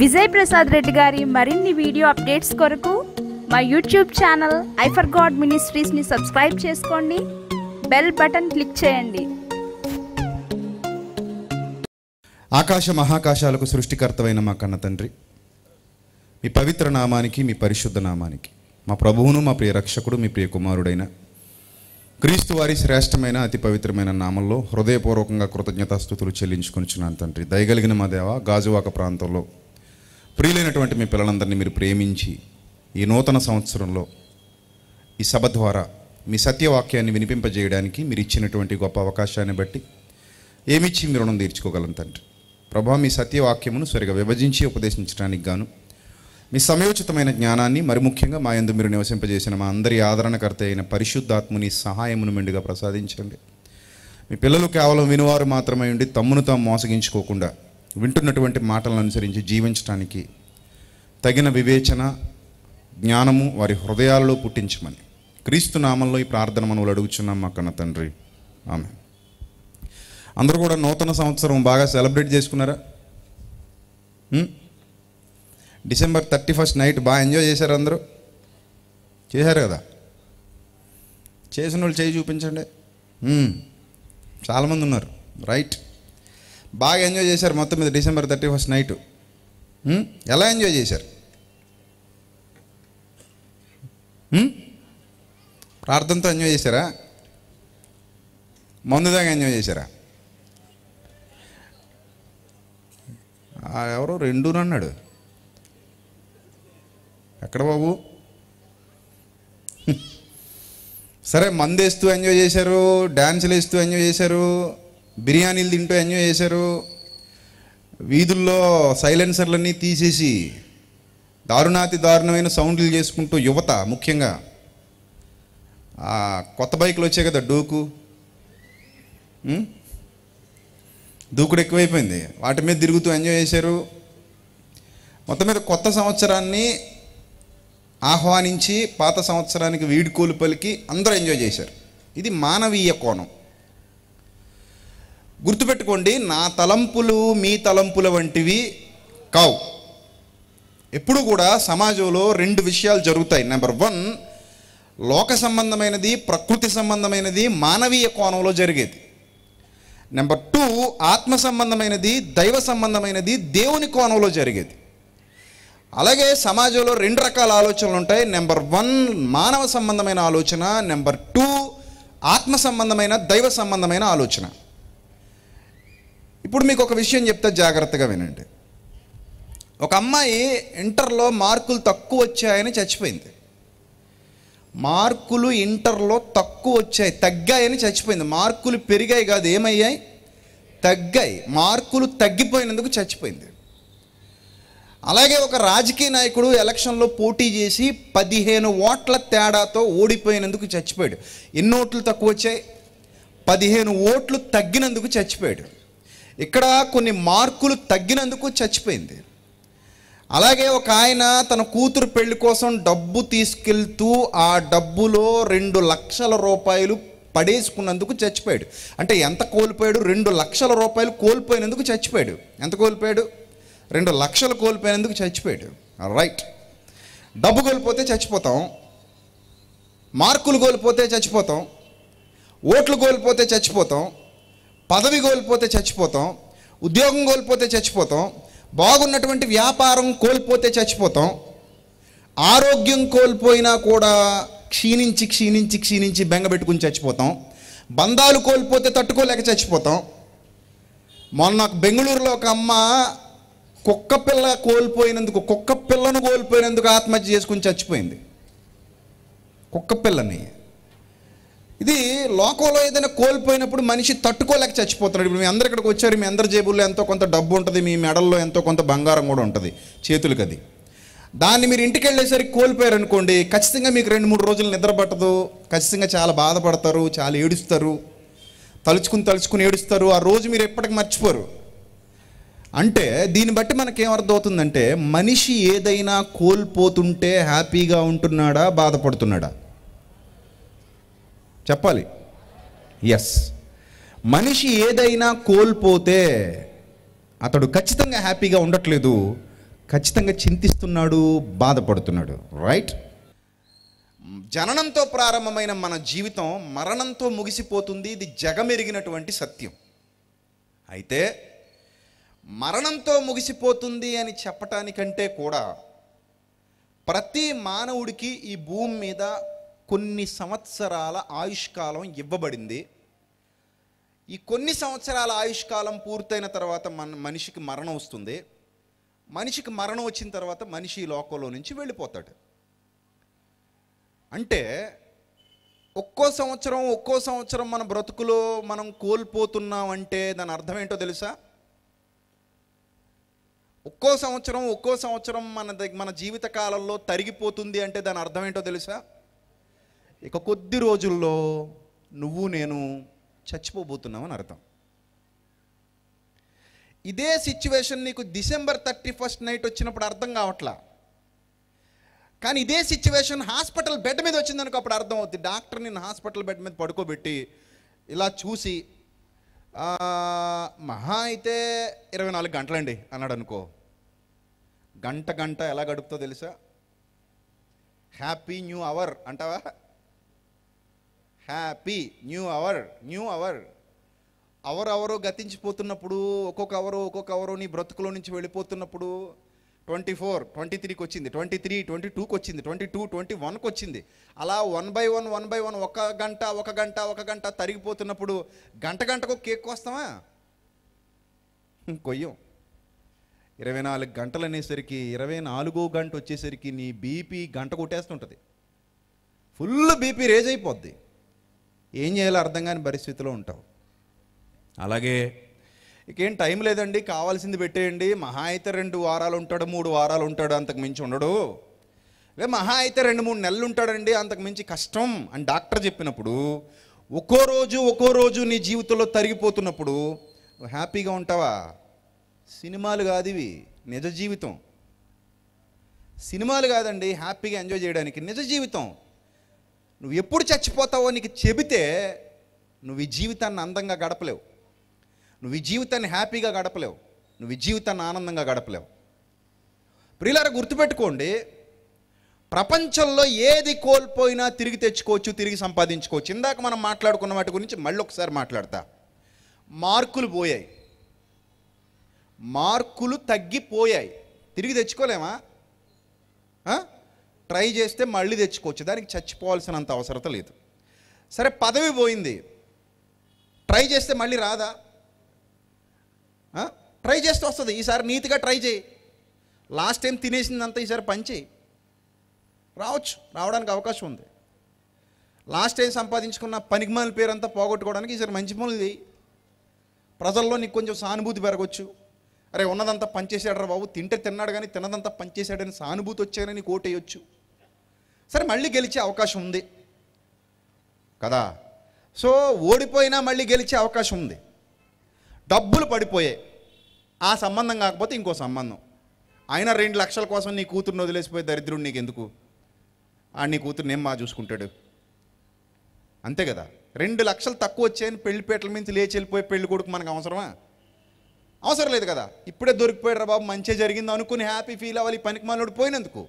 విజయ్ ప్రసాద్ రెడ్డి గారి మరిన్ని video updates కొరకు మా యూట్యూబ్ ఛానల్ ఐఫర్ గాడ్ మినిస్ట్రీస్ని సబ్స్క్రైబ్ చేసుకోండి బెల్ బటన్ క్లిక్ చేయండి ఆకాశ మహాకాశాలకు సృష్టికర్తవైన మా కన్న తండ్రి మీ పవిత్ర నామానికి మీ పరిశుద్ధ నామానికి మా ప్రభువును మా ప్రియ రక్షకుడు మీ ప్రియ కుమారుడైన క్రీస్తు వారి శ్రేష్టమైన అతి పవిత్రమైన నామంలో హృదయపూర్వకంగా కృతజ్ఞతాస్థుతులు చిన్నాను తండ్రి దయగలిగిన మా దేవ గాజువాక ప్రాంతంలో ప్రియులైనటువంటి మీ పిల్లలందరినీ మీరు ప్రేమించి ఈ నూతన సంవత్సరంలో ఈ సభ ద్వారా మీ సత్యవాక్యాన్ని వినిపింపజేయడానికి మీరు ఇచ్చినటువంటి గొప్ప అవకాశాన్ని బట్టి ఏమిచ్చి మీరు రుణం తీర్చుకోగలం తండ్రి ప్రభా మీ సత్యవాక్యమును సరిగా విభజించి ఉపదేశించడానికి గాను మీ సమయోచితమైన జ్ఞానాన్ని మరి ముఖ్యంగా మా ఎందు మీరు నివసింపజేసిన మా అందరి ఆదరణకర్త అయిన పరిశుద్ధాత్ముని సహాయమును మెండుగా ప్రసాదించండి మీ పిల్లలు కేవలం వినువారు మాత్రమే ఉండి తమ్మును తాము మోసగించుకోకుండా వింటున్నటువంటి మాటలను అనుసరించి జీవించడానికి తగిన వివేచన జ్ఞానము వారి హృదయాలలో పుట్టించమని క్రీస్తు నామంలో ఈ ప్రార్థన మనం అడుగుచున్నాం మా కన్న తండ్రి ఆమె అందరూ కూడా నూతన సంవత్సరం బాగా సెలబ్రేట్ చేసుకున్నారా డిసెంబర్ థర్టీ ఫస్ట్ నైట్ బాగా ఎంజాయ్ చేశారు అందరూ చేశారు కదా చేసిన వాళ్ళు చేయి చూపించండి చాలామంది ఉన్నారు రైట్ బాగా ఎంజాయ్ చేశారు మొత్తం మీద డిసెంబర్ థర్టీ ఫస్ట్ నైట్ ఎలా ఎంజాయ్ చేశారు ప్రార్థనతో ఎంజాయ్ చేశారా మందుదాగా ఎంజాయ్ చేశారా ఎవరో అన్నాడు ఎక్కడ బాబు సరే మందేస్తూ ఎంజాయ్ చేశారు డ్యాన్సులు వేస్తూ ఎంజాయ్ చేశారు బిర్యానీలు తింటూ ఎంజాయ్ చేశారు వీధుల్లో సైలెన్సర్లన్నీ తీసేసి దారుణాతి దారుణమైన సౌండ్లు చేసుకుంటూ యువత ముఖ్యంగా కొత్త బైకులు వచ్చాయి కదా డూకు దూకుడు ఎక్కువైపోయింది వాటి మీద తిరుగుతూ ఎంజాయ్ చేశారు మొత్తం మీద కొత్త సంవత్సరాన్ని ఆహ్వానించి పాత సంవత్సరానికి వీడుకోలు పలికి అందరూ ఎంజాయ్ చేశారు ఇది మానవీయ కోణం గుర్తుపెట్టుకోండి నా తలంపులు మీ తలంపుల వంటివి కావు ఎప్పుడు కూడా సమాజంలో రెండు విషయాలు జరుగుతాయి నెంబర్ వన్ లోక సంబంధమైనది ప్రకృతి సంబంధమైనది మానవీయ కోణంలో జరిగేది నెంబర్ టూ ఆత్మ సంబంధమైనది దైవ సంబంధమైనది దేవుని కోణంలో జరిగేది అలాగే సమాజంలో రెండు రకాల ఆలోచనలు ఉంటాయి నెంబర్ వన్ మానవ సంబంధమైన ఆలోచన నెంబర్ టూ ఆత్మ సంబంధమైన దైవ సంబంధమైన ఆలోచన ఇప్పుడు మీకు ఒక విషయం చెప్తే జాగ్రత్తగా వినండి ఒక అమ్మాయి ఇంటర్లో మార్కులు తక్కువ వచ్చాయని చచ్చిపోయింది మార్కులు ఇంటర్లో తక్కువ వచ్చాయి తగ్గాయని చచ్చిపోయింది మార్కులు పెరిగాయి కాదు ఏమయ్యాయి తగ్గాయి మార్కులు తగ్గిపోయినందుకు చచ్చిపోయింది అలాగే ఒక రాజకీయ నాయకుడు ఎలక్షన్లో పోటీ చేసి పదిహేను ఓట్ల తేడాతో ఓడిపోయినందుకు చచ్చిపోయాడు ఎన్ని ఓట్లు తక్కువ వచ్చాయి పదిహేను ఓట్లు తగ్గినందుకు చచ్చిపోయాడు ఇక్కడ కొన్ని మార్కులు తగ్గినందుకు చచ్చిపోయింది అలాగే ఒక ఆయన తన కూతురు పెళ్లి కోసం డబ్బు తీసుకెళ్తూ ఆ డబ్బులో రెండు లక్షల రూపాయలు పడేసుకున్నందుకు చచ్చిపోయాడు అంటే ఎంత కోల్పోయాడు రెండు లక్షల రూపాయలు కోల్పోయినందుకు చచ్చిపోయాడు ఎంత కోల్పోయాడు రెండు లక్షలు కోల్పోయినందుకు చచ్చిపోయాడు రైట్ డబ్బు కోల్పోతే చచ్చిపోతాం మార్కులు కోల్పోతే చచ్చిపోతాం ఓట్లు కోల్పోతే చచ్చిపోతాం పదవి కోల్పోతే చచ్చిపోతాం ఉద్యోగం కోల్పోతే చచ్చిపోతాం బాగున్నటువంటి వ్యాపారం కోల్పోతే చచ్చిపోతాం ఆరోగ్యం కోల్పోయినా కూడా క్షీణించి క్షీణించి క్షీణించి బెంగపెట్టుకుని చచ్చిపోతాం బంధాలు కోల్పోతే తట్టుకోలేక చచ్చిపోతాం మొన్న బెంగళూరులో ఒక అమ్మ కుక్క పిల్ల కోల్పోయినందుకు కుక్క పిల్లను కోల్పోయినందుకు ఆత్మహత్య చేసుకుని చచ్చిపోయింది కుక్క పిల్లని ఇది లోకంలో ఏదైనా కోల్పోయినప్పుడు మనిషి తట్టుకోలేక చచ్చిపోతున్నాడు ఇప్పుడు మీ అందరు ఇక్కడికి వచ్చారు మీ అందరి జేబుల్లో ఎంతో కొంత డబ్బు ఉంటుంది మీ మెడల్లో ఎంతో కొంత బంగారం కూడా ఉంటుంది చేతులకి అది దాన్ని మీరు ఇంటికి వెళ్ళేసరికి కోల్పోయారు అనుకోండి ఖచ్చితంగా మీకు రెండు మూడు రోజులు నిద్ర పట్టదు ఖచ్చితంగా చాలా బాధపడతారు చాలా ఏడుస్తారు తలుచుకుని తలుచుకుని ఏడుస్తారు ఆ రోజు మీరు ఎప్పటికి మర్చిపోరు అంటే దీన్ని బట్టి మనకేమర్థమవుతుందంటే మనిషి ఏదైనా కోల్పోతుంటే హ్యాపీగా ఉంటున్నాడా బాధపడుతున్నాడా చెప్పాలి ఎస్ మనిషి ఏదైనా కోల్పోతే అతడు ఖచ్చితంగా హ్యాపీగా ఉండట్లేదు ఖచ్చితంగా చింతిస్తున్నాడు బాధపడుతున్నాడు రైట్ జననంతో ప్రారంభమైన మన జీవితం మరణంతో ముగిసిపోతుంది ఇది జగమెరిగినటువంటి సత్యం అయితే మరణంతో ముగిసిపోతుంది అని చెప్పటానికంటే కూడా ప్రతి మానవుడికి ఈ భూమి మీద కొన్ని సంవత్సరాల ఆయుష్కాలం ఇవ్వబడింది ఈ కొన్ని సంవత్సరాల ఆయుష్కాలం పూర్తయిన తర్వాత మన మనిషికి మరణం వస్తుంది మనిషికి మరణం వచ్చిన తర్వాత మనిషి లోకంలో నుంచి వెళ్ళిపోతాడు అంటే ఒక్కో సంవత్సరం ఒక్కో సంవత్సరం మన బ్రతుకులో మనం కోల్పోతున్నాం అంటే దాని అర్థం ఏంటో తెలుసా ఒక్కో సంవత్సరం ఒక్కో సంవత్సరం మన మన జీవితకాలంలో తరిగిపోతుంది అంటే దాని అర్థం ఏంటో తెలుసా ఇక కొద్ది రోజుల్లో నువ్వు నేను చచ్చిపోబోతున్నామని అర్థం ఇదే సిచ్యువేషన్ నీకు డిసెంబర్ థర్టీ ఫస్ట్ నైట్ వచ్చినప్పుడు అర్థం కావట్లా కానీ ఇదే సిచ్యువేషన్ హాస్పిటల్ బెడ్ మీద వచ్చిందనుకో అప్పుడు అర్థం అవుతుంది డాక్టర్ నేను హాస్పిటల్ బెడ్ మీద పడుకోబెట్టి ఇలా చూసి మహా అయితే ఇరవై నాలుగు గంటలండి అన్నాడు అనుకో గంట గంట ఎలా గడుపుతో తెలుసా హ్యాపీ న్యూ అవర్ అంటావా happy new hour new hour hour hour గతించిపోతున్నప్పుడు ఒక్కొక్క అవరు ఒక్కొక్క అవరు నీ బ్రతుకులో నుంచి వెళ్ళిపోతున్నప్పుడు ట్వంటీ ఫోర్ ట్వంటీ త్రీకి వచ్చింది ట్వంటీ త్రీ ట్వంటీ టూకి వచ్చింది ట్వంటీ టూ ట్వంటీ వన్కి వచ్చింది అలా one by one one by one ఒక గంట ఒక గంట ఒక గంట తరిగిపోతున్నప్పుడు గంట గంటకు కేక్ వస్తావా కొయ్యం ఇరవై నాలుగు గంటలు అనేసరికి ఇరవై నాలుగో గంట వచ్చేసరికి నీ బీపీ గంట కొట్టేస్తుంటుంది ఫుల్ బీపీ రేజ్ అయిపోద్ది ఏం చేయాలో అర్థం కాని పరిస్థితిలో ఉంటావు అలాగే ఇకేం టైం లేదండి కావాల్సింది పెట్టేయండి మహా అయితే రెండు వారాలు ఉంటాడు మూడు వారాలు ఉంటాడు అంతకు మించి ఉండడు అదే మహా అయితే రెండు మూడు నెలలు ఉంటాడండి అంతకు మించి కష్టం అని డాక్టర్ చెప్పినప్పుడు ఒక్కో రోజు ఒక్కో రోజు నీ జీవితంలో తరిగిపోతున్నప్పుడు హ్యాపీగా ఉంటావా సినిమాలు కాదు ఇవి నిజ జీవితం సినిమాలు కాదండి హ్యాపీగా ఎంజాయ్ చేయడానికి నిజ జీవితం నువ్వు ఎప్పుడు చచ్చిపోతావో నీకు చెబితే నువ్వు ఈ జీవితాన్ని అందంగా గడపలేవు నువ్వు ఈ జీవితాన్ని హ్యాపీగా గడపలేవు నువ్వు ఈ జీవితాన్ని ఆనందంగా గడపలేవు ప్రియులార గుర్తుపెట్టుకోండి ప్రపంచంలో ఏది కోల్పోయినా తిరిగి తెచ్చుకోవచ్చు తిరిగి సంపాదించుకోవచ్చు ఇందాక మనం మాట్లాడుకున్న వాటి గురించి మళ్ళీ ఒకసారి మాట్లాడతా మార్కులు పోయాయి మార్కులు తగ్గిపోయాయి తిరిగి తెచ్చుకోలేమా ట్రై చేస్తే మళ్ళీ తెచ్చుకోవచ్చు దానికి చచ్చిపోవాల్సినంత అవసరత లేదు సరే పదవి పోయింది ట్రై చేస్తే మళ్ళీ రాదా ట్రై చేస్తే వస్తుంది ఈసారి నీతిగా ట్రై చేయి లాస్ట్ టైం తినేసిందంతా ఈసారి చేయి రావచ్చు రావడానికి అవకాశం ఉంది లాస్ట్ టైం సంపాదించుకున్న పనికిమాల పేరంతా పోగొట్టుకోవడానికి ఈసారి మంచి పనులు చేయి ప్రజల్లో నీకు కొంచెం సానుభూతి పెరగవచ్చు అరే ఉన్నదంతా పనిచేసాడు రా బాబు తింటే తిన్నాడు కానీ తిన్నదంతా పనిచేసాడని సానుభూతి వచ్చాయని నీకు ఓటేయొచ్చు సరే మళ్ళీ గెలిచే అవకాశం ఉంది కదా సో ఓడిపోయినా మళ్ళీ గెలిచే అవకాశం ఉంది డబ్బులు పడిపోయాయి ఆ సంబంధం కాకపోతే ఇంకో సంబంధం అయినా రెండు లక్షల కోసం నీ కూతురుని వదిలేసిపోయి దరిద్రుడు నీకు ఎందుకు ఆ నీ కూతురుని ఏం బాగా చూసుకుంటాడు అంతే కదా రెండు లక్షలు తక్కువ వచ్చాయని పెళ్లిపేటల మించి లేచి వెళ్ళిపోయి పెళ్లి కొడుకు మనకు అవసరమా అవసరం లేదు కదా ఇప్పుడే దొరికిపోయాడు రా బాబు మంచి జరిగింది అనుకుని హ్యాపీ ఫీల్ అవ్వాలి పనికి మనోడు పోయినందుకు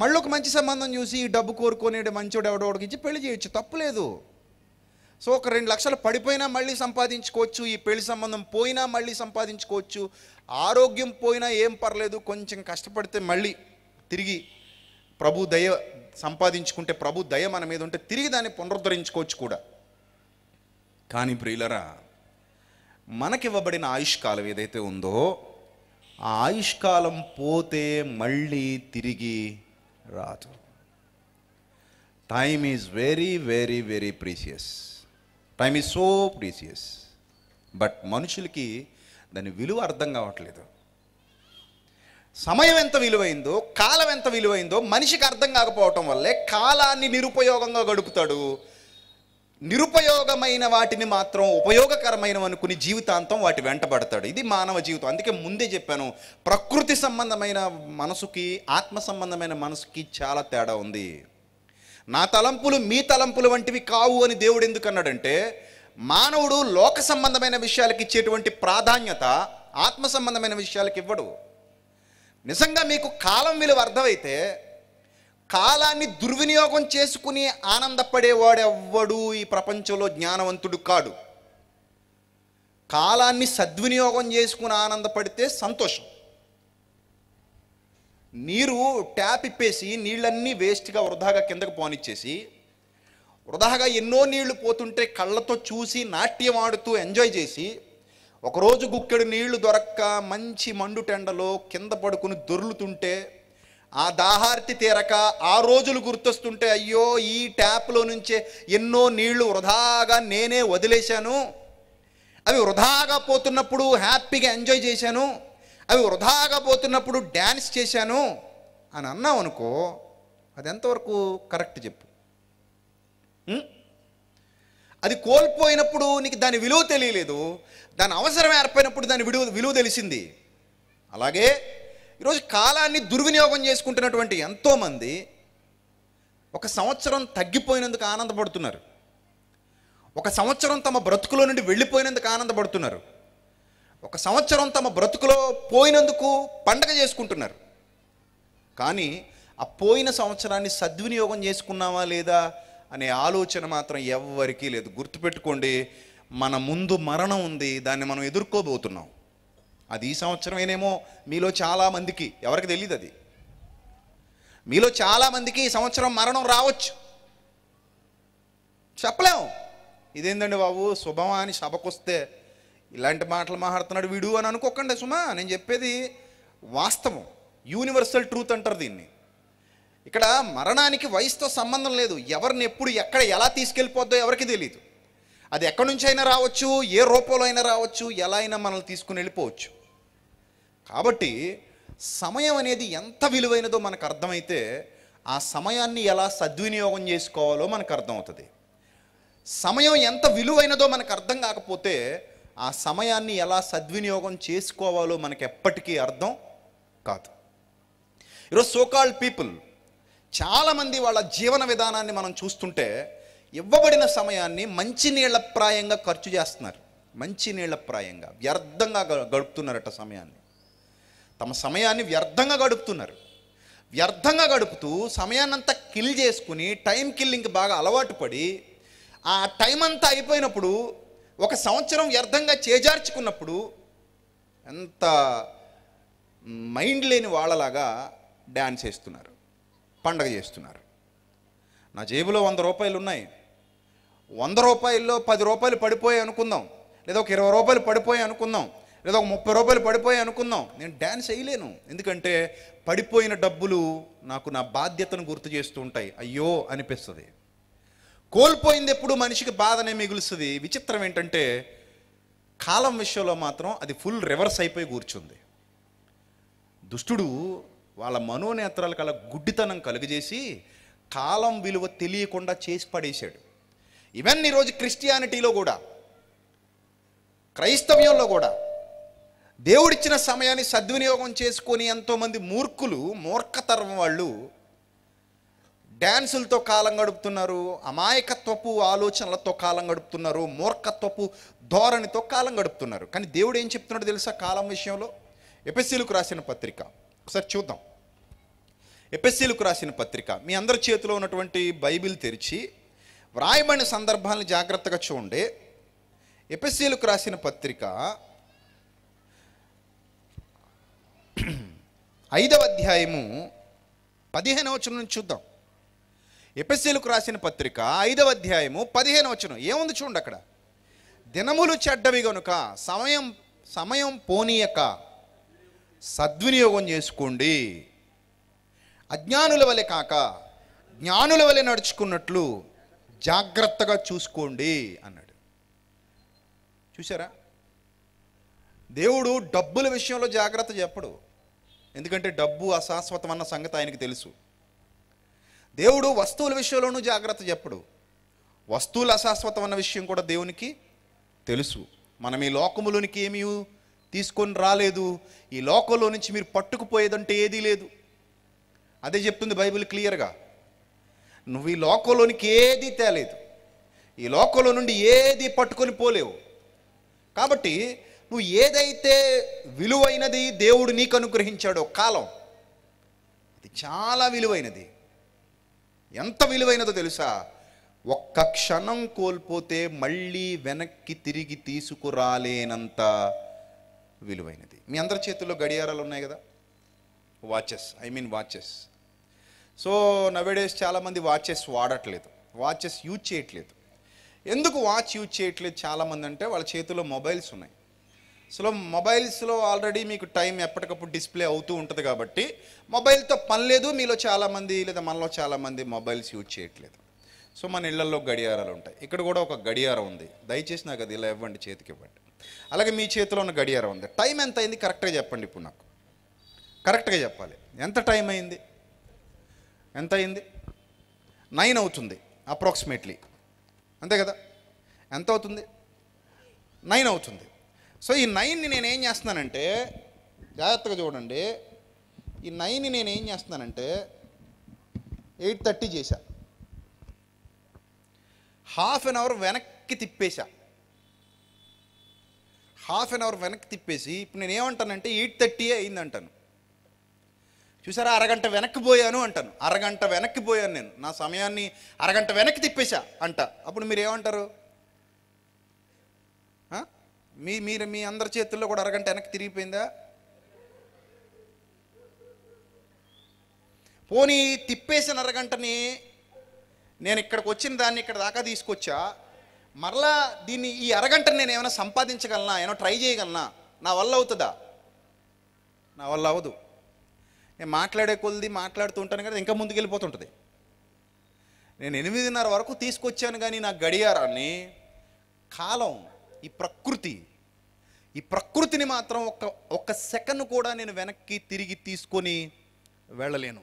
మళ్ళీ ఒక మంచి సంబంధం చూసి డబ్బు కోరుకునే మంచోడు ఎవడోడికి ఇచ్చి పెళ్లి చేయొచ్చు తప్పులేదు సో ఒక రెండు లక్షలు పడిపోయినా మళ్ళీ సంపాదించుకోవచ్చు ఈ పెళ్లి సంబంధం పోయినా మళ్ళీ సంపాదించుకోవచ్చు ఆరోగ్యం పోయినా ఏం పర్లేదు కొంచెం కష్టపడితే మళ్ళీ తిరిగి ప్రభు దయ సంపాదించుకుంటే ప్రభు దయ మన మీద ఉంటే తిరిగి దాన్ని పునరుద్ధరించుకోవచ్చు కూడా కానీ ప్రియులరా మనకివ్వబడిన ఆయుష్కాలం ఏదైతే ఉందో ఆ ఆయుష్కాలం పోతే మళ్ళీ తిరిగి రాదు time is very very very precious time is so precious but మనుషులకి దాని విలువ అర్థం కావట్లేదు సమయం ఎంత విలువైందో కాలం ఎంత విలువైందో మనిషికి అర్థం కాకపోవటం వల్లే కాలాన్ని నిరుపయోగంగా గడుపుతాడు నిరుపయోగమైన వాటిని మాత్రం ఉపయోగకరమైన అనుకుని జీవితాంతం వాటి వెంటబడతాడు ఇది మానవ జీవితం అందుకే ముందే చెప్పాను ప్రకృతి సంబంధమైన మనసుకి ఆత్మ సంబంధమైన మనసుకి చాలా తేడా ఉంది నా తలంపులు మీ తలంపులు వంటివి కావు అని దేవుడు ఎందుకన్నాడంటే మానవుడు లోక సంబంధమైన విషయాలకి ఇచ్చేటువంటి ప్రాధాన్యత ఆత్మ సంబంధమైన విషయాలకు ఇవ్వడు నిజంగా మీకు కాలం విలువ అర్థమైతే కాలాన్ని దుర్వినియోగం చేసుకుని ఆనందపడేవాడెవ్వడు ఈ ప్రపంచంలో జ్ఞానవంతుడు కాడు కాలాన్ని సద్వినియోగం చేసుకుని ఆనందపడితే సంతోషం నీరు ట్యాప్ ఇప్పేసి నీళ్ళన్నీ వేస్ట్గా వృధాగా కిందకు పోనిచ్చేసి వృధాగా ఎన్నో నీళ్లు పోతుంటే కళ్ళతో చూసి నాట్యం ఆడుతూ ఎంజాయ్ చేసి ఒకరోజు గుక్కెడు నీళ్లు దొరక్క మంచి మండు టెండలో కింద పడుకుని దొర్లుతుంటే ఆ దాహార్తి తీరక ఆ రోజులు గుర్తొస్తుంటే అయ్యో ఈ ట్యాప్లో నుంచే ఎన్నో నీళ్లు వృధాగా నేనే వదిలేశాను అవి వృధాగా పోతున్నప్పుడు హ్యాపీగా ఎంజాయ్ చేశాను అవి వృధాగా పోతున్నప్పుడు డ్యాన్స్ చేశాను అని అన్నావు అనుకో అది ఎంతవరకు కరెక్ట్ చెప్పు అది కోల్పోయినప్పుడు నీకు దాని విలువ తెలియలేదు దాని అవసరం ఏర్పడినప్పుడు దాని విలువ విలువ తెలిసింది అలాగే ఈరోజు కాలాన్ని దుర్వినియోగం చేసుకుంటున్నటువంటి ఎంతోమంది ఒక సంవత్సరం తగ్గిపోయినందుకు ఆనందపడుతున్నారు ఒక సంవత్సరం తమ బ్రతుకులో నుండి వెళ్ళిపోయినందుకు ఆనందపడుతున్నారు ఒక సంవత్సరం తమ బ్రతుకులో పోయినందుకు పండగ చేసుకుంటున్నారు కానీ ఆ పోయిన సంవత్సరాన్ని సద్వినియోగం చేసుకున్నామా లేదా అనే ఆలోచన మాత్రం ఎవరికీ లేదు గుర్తుపెట్టుకోండి మన ముందు మరణం ఉంది దాన్ని మనం ఎదుర్కోబోతున్నాం అది ఈ సంవత్సరమేనేమో మీలో చాలామందికి ఎవరికి తెలియదు అది మీలో చాలామందికి ఈ సంవత్సరం మరణం రావచ్చు చెప్పలేము ఇదేందండి బాబు శుభమా అని సభకొస్తే ఇలాంటి మాటలు మాట్లాడుతున్నాడు వీడు అని అనుకోకండి సుమా నేను చెప్పేది వాస్తవం యూనివర్సల్ ట్రూత్ అంటారు దీన్ని ఇక్కడ మరణానికి వయసుతో సంబంధం లేదు ఎవరిని ఎప్పుడు ఎక్కడ ఎలా తీసుకెళ్ళిపోద్దో ఎవరికి తెలియదు అది ఎక్కడి నుంచి అయినా రావచ్చు ఏ రూపంలో అయినా రావచ్చు ఎలా అయినా మనల్ని తీసుకుని వెళ్ళిపోవచ్చు కాబట్టి సమయం అనేది ఎంత విలువైనదో మనకు అర్థమైతే ఆ సమయాన్ని ఎలా సద్వినియోగం చేసుకోవాలో మనకు అర్థమవుతుంది సమయం ఎంత విలువైనదో మనకు అర్థం కాకపోతే ఆ సమయాన్ని ఎలా సద్వినియోగం చేసుకోవాలో మనకు ఎప్పటికీ అర్థం కాదు ఈరోజు సోకాల్డ్ పీపుల్ చాలామంది వాళ్ళ జీవన విధానాన్ని మనం చూస్తుంటే ఇవ్వబడిన సమయాన్ని మంచినీళ్లప్రాయంగా ఖర్చు చేస్తున్నారు మంచి మంచినీళ్లప్రాయంగా వ్యర్థంగా గడుపుతున్నారట సమయాన్ని తమ సమయాన్ని వ్యర్థంగా గడుపుతున్నారు వ్యర్థంగా గడుపుతూ సమయాన్నంతా కిల్ చేసుకుని టైం కిల్లింగ్కి బాగా అలవాటు పడి ఆ టైం అంతా అయిపోయినప్పుడు ఒక సంవత్సరం వ్యర్థంగా చేజార్చుకున్నప్పుడు ఎంత మైండ్ లేని వాళ్ళలాగా డ్యాన్స్ చేస్తున్నారు పండగ చేస్తున్నారు నా జేబులో వంద రూపాయలు ఉన్నాయి వంద రూపాయల్లో పది రూపాయలు పడిపోయాయి అనుకుందాం లేదా ఒక ఇరవై రూపాయలు పడిపోయాయి అనుకుందాం లేదా ఒక ముప్పై రూపాయలు పడిపోయి అనుకుందాం నేను డ్యాన్స్ వేయలేను ఎందుకంటే పడిపోయిన డబ్బులు నాకు నా బాధ్యతను గుర్తు చేస్తూ ఉంటాయి అయ్యో అనిపిస్తుంది కోల్పోయింది ఎప్పుడు మనిషికి బాధనే మిగులుస్తుంది విచిత్రం ఏంటంటే కాలం విషయంలో మాత్రం అది ఫుల్ రివర్స్ అయిపోయి కూర్చుంది దుష్టుడు వాళ్ళ మనోనేత్రాలకు అలా గుడ్డితనం కలుగజేసి కాలం విలువ తెలియకుండా చేసి పడేశాడు ఈవెన్ ఈరోజు క్రిస్టియానిటీలో కూడా క్రైస్తవ్యంలో కూడా దేవుడిచ్చిన సమయాన్ని సద్వినియోగం చేసుకొని ఎంతోమంది మూర్ఖులు మూర్ఖతరం వాళ్ళు డ్యాన్సులతో కాలం గడుపుతున్నారు అమాయకత్వపు ఆలోచనలతో కాలం గడుపుతున్నారు మూర్ఖత్వపు ధోరణితో కాలం గడుపుతున్నారు కానీ దేవుడు ఏం చెప్తున్నాడు తెలుసా కాలం విషయంలో ఎపిస్సీలకు రాసిన పత్రిక ఒకసారి చూద్దాం ఎపిస్సీలకు రాసిన పత్రిక మీ అందరి చేతిలో ఉన్నటువంటి బైబిల్ తెరిచి వ్రాయబడిన సందర్భాలను జాగ్రత్తగా చూడండి ఎపిస్సీలకు రాసిన పత్రిక ఐదవ అధ్యాయము పదిహేను వచనం నుంచి చూద్దాం ఎపిసీలకు రాసిన పత్రిక ఐదవ అధ్యాయము పదిహేను వచనం ఏముంది చూడండి అక్కడ దినములు చెడ్డవి గనుక సమయం సమయం పోనీయక సద్వినియోగం చేసుకోండి అజ్ఞానుల వలె కాక జ్ఞానుల వలె నడుచుకున్నట్లు జాగ్రత్తగా చూసుకోండి అన్నాడు చూసారా దేవుడు డబ్బుల విషయంలో జాగ్రత్త చెప్పడు ఎందుకంటే డబ్బు అశాశ్వతం అన్న సంగతి ఆయనకి తెలుసు దేవుడు వస్తువుల విషయంలోనూ జాగ్రత్త చెప్పడు వస్తువులు అశాశ్వతం అన్న విషయం కూడా దేవునికి తెలుసు మనం ఈ లోకములోనికి ఏమీ తీసుకొని రాలేదు ఈ లోకంలో నుంచి మీరు పట్టుకుపోయేదంటే ఏదీ లేదు అదే చెప్తుంది బైబిల్ క్లియర్గా నువ్వు ఈ లోకంలోనికి ఏదీ తేలేదు ఈ లోకంలో నుండి ఏది పట్టుకొని పోలేవు కాబట్టి నువ్వు ఏదైతే విలువైనది దేవుడు నీకు అనుగ్రహించాడో కాలం అది చాలా విలువైనది ఎంత విలువైనదో తెలుసా ఒక్క క్షణం కోల్పోతే మళ్ళీ వెనక్కి తిరిగి తీసుకురాలేనంత విలువైనది మీ అందరి చేతుల్లో గడియారాలు ఉన్నాయి కదా watches I mean watches so nowadays చాలామంది వాచెస్ వాడట్లేదు వాచెస్ యూజ్ చేయట్లేదు ఎందుకు వాచ్ యూజ్ చేయట్లేదు చాలామంది అంటే వాళ్ళ చేతిలో మొబైల్స్ ఉన్నాయి సో మొబైల్స్లో ఆల్రెడీ మీకు టైం ఎప్పటికప్పుడు డిస్ప్లే అవుతూ ఉంటుంది కాబట్టి మొబైల్తో పని లేదు మీలో చాలామంది లేదా మనలో చాలామంది మొబైల్స్ యూజ్ చేయట్లేదు సో మన ఇళ్లలో గడియారాలు ఉంటాయి ఇక్కడ కూడా ఒక గడియారం ఉంది దయచేసి నాకు అది ఇలా ఇవ్వండి చేతికి ఇవ్వండి అలాగే మీ చేతిలో ఉన్న గడియారం ఉంది టైం ఎంత అయింది కరెక్ట్గా చెప్పండి ఇప్పుడు నాకు కరెక్ట్గా చెప్పాలి ఎంత టైం అయింది ఎంత అయింది నైన్ అవుతుంది అప్రాక్సిమేట్లీ అంతే కదా ఎంత అవుతుంది నైన్ అవుతుంది సో ఈ నైన్ని నేను ఏం చేస్తున్నానంటే జాగ్రత్తగా చూడండి ఈ నైన్ని నేను ఏం చేస్తున్నానంటే ఎయిట్ థర్టీ చేశా హాఫ్ అన్ అవర్ వెనక్కి తిప్పేశా హాఫ్ అన్ అవర్ వెనక్కి తిప్పేసి ఇప్పుడు నేను ఏమంటానంటే ఎయిట్ థర్టీ అయింది అంటాను చూసారా అరగంట వెనక్కి పోయాను అంటాను అరగంట వెనక్కి పోయాను నేను నా సమయాన్ని అరగంట వెనక్కి తిప్పేశా అంట అప్పుడు మీరు ఏమంటారు మీ మీరు మీ అందరి చేతుల్లో కూడా అరగంట వెనక్కి తిరిగిపోయిందా పోనీ తిప్పేసిన అరగంటని నేను ఇక్కడికి వచ్చిన దాన్ని ఇక్కడ దాకా తీసుకొచ్చా మరలా దీన్ని ఈ అరగంటని నేను ఏమైనా సంపాదించగలనా ఏమైనా ట్రై చేయగలనా నా వల్ల అవుతుందా నా వల్ల అవ్వదు నేను మాట్లాడే కొలిది మాట్లాడుతూ ఉంటాను కదా ఇంకా ముందుకు వెళ్ళిపోతుంటుంది నేను ఎనిమిదిన్నర వరకు తీసుకొచ్చాను కానీ నా గడియారాన్ని కాలం ఈ ప్రకృతి ఈ ప్రకృతిని మాత్రం ఒక్క ఒక్క సెకండ్ కూడా నేను వెనక్కి తిరిగి తీసుకొని వెళ్ళలేను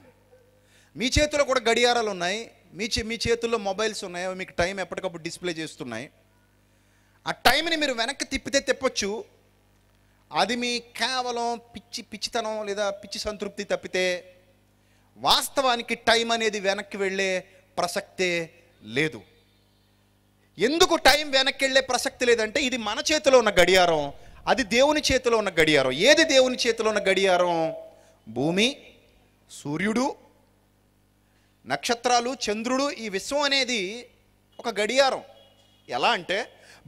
మీ చేతిలో కూడా గడియారాలు ఉన్నాయి మీ చే మీ చేతుల్లో మొబైల్స్ ఉన్నాయి మీకు టైం ఎప్పటికప్పుడు డిస్ప్లే చేస్తున్నాయి ఆ టైంని మీరు వెనక్కి తిప్పితే తిప్పచ్చు అది మీ కేవలం పిచ్చి పిచ్చితనం లేదా పిచ్చి సంతృప్తి తప్పితే వాస్తవానికి టైం అనేది వెనక్కి వెళ్ళే ప్రసక్తే లేదు ఎందుకు టైం వెనక్కి వెళ్ళే ప్రసక్తి లేదంటే ఇది మన చేతిలో ఉన్న గడియారం అది దేవుని చేతిలో ఉన్న గడియారం ఏది దేవుని చేతిలో ఉన్న గడియారం భూమి సూర్యుడు నక్షత్రాలు చంద్రుడు ఈ విశ్వం అనేది ఒక గడియారం ఎలా అంటే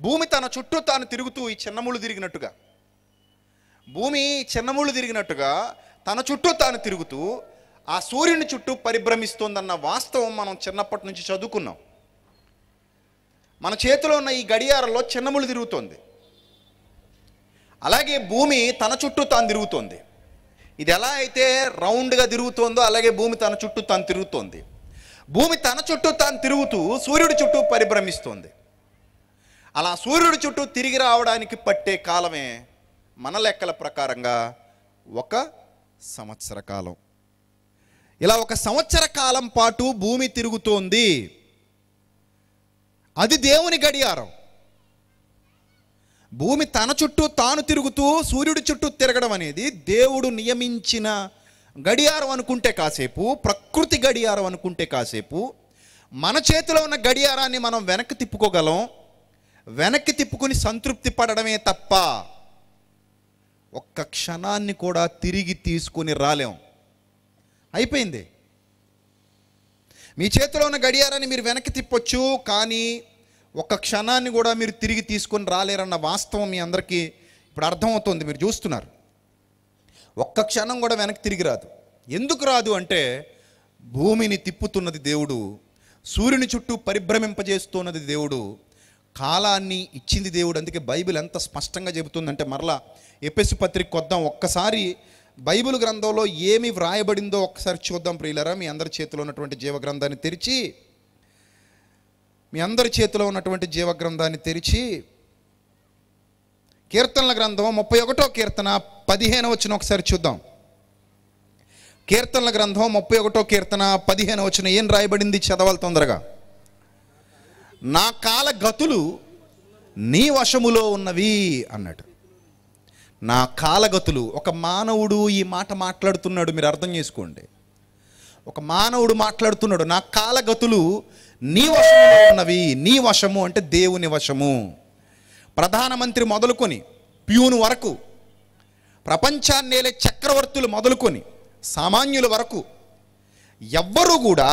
భూమి తన చుట్టూ తాను తిరుగుతూ ఈ చిన్నముళ్ళు తిరిగినట్టుగా భూమి చిన్నముళ్ళు తిరిగినట్టుగా తన చుట్టూ తాను తిరుగుతూ ఆ సూర్యుని చుట్టూ పరిభ్రమిస్తోందన్న వాస్తవం మనం చిన్నప్పటి నుంచి చదువుకున్నాం మన చేతిలో ఉన్న ఈ గడియారంలో చిన్నములు తిరుగుతుంది అలాగే భూమి తన చుట్టూ తాను తిరుగుతుంది ఇది ఎలా అయితే రౌండ్గా తిరుగుతోందో అలాగే భూమి తన చుట్టూ తాను తిరుగుతోంది భూమి తన చుట్టూ తాను తిరుగుతూ సూర్యుడి చుట్టూ పరిభ్రమిస్తుంది అలా సూర్యుడి చుట్టూ తిరిగి రావడానికి పట్టే కాలమే మన లెక్కల ప్రకారంగా ఒక సంవత్సర కాలం ఇలా ఒక సంవత్సర కాలం పాటు భూమి తిరుగుతోంది అది దేవుని గడియారం భూమి తన చుట్టూ తాను తిరుగుతూ సూర్యుడి చుట్టూ తిరగడం అనేది దేవుడు నియమించిన గడియారం అనుకుంటే కాసేపు ప్రకృతి గడియారం అనుకుంటే కాసేపు మన చేతిలో ఉన్న గడియారాన్ని మనం వెనక్కి తిప్పుకోగలం వెనక్కి తిప్పుకుని సంతృప్తి పడడమే తప్ప ఒక్క క్షణాన్ని కూడా తిరిగి తీసుకుని రాలేం అయిపోయింది మీ చేతిలో ఉన్న గడియారాన్ని మీరు వెనక్కి తిప్పొచ్చు కానీ ఒక్క క్షణాన్ని కూడా మీరు తిరిగి తీసుకొని రాలేరన్న వాస్తవం మీ అందరికీ ఇప్పుడు అర్థమవుతుంది మీరు చూస్తున్నారు ఒక్క క్షణం కూడా వెనక్కి తిరిగి రాదు ఎందుకు రాదు అంటే భూమిని తిప్పుతున్నది దేవుడు సూర్యుని చుట్టూ పరిభ్రమింపజేస్తున్నది దేవుడు కాలాన్ని ఇచ్చింది దేవుడు అందుకే బైబిల్ ఎంత స్పష్టంగా చెబుతుందంటే మరలా ఎపెసి పత్రిక కొద్దాం ఒక్కసారి బైబిల్ గ్రంథంలో ఏమి వ్రాయబడిందో ఒకసారి చూద్దాం ప్రియులరా మీ అందరి చేతిలో ఉన్నటువంటి జీవగ్రంథాన్ని తెరిచి మీ అందరి చేతిలో ఉన్నటువంటి జీవగ్రంథాన్ని తెరిచి కీర్తనల గ్రంథం ముప్పై ఒకటో కీర్తన పదిహేను వచ్చిన ఒకసారి చూద్దాం కీర్తనల గ్రంథం ముప్పై ఒకటో కీర్తన పదిహేను వచ్చిన ఏం రాయబడింది చదవాలి తొందరగా నా కాల గతులు నీ వశములో ఉన్నవి అన్నట్టు నా కాలగతులు ఒక మానవుడు ఈ మాట మాట్లాడుతున్నాడు మీరు అర్థం చేసుకోండి ఒక మానవుడు మాట్లాడుతున్నాడు నా కాలగతులు నీ వశంలో ఉన్నవి నీ వశము అంటే దేవుని వశము ప్రధానమంత్రి మొదలుకొని ప్యూన్ వరకు ప్రపంచాన్నేలే చక్రవర్తులు మొదలుకొని సామాన్యుల వరకు ఎవ్వరూ కూడా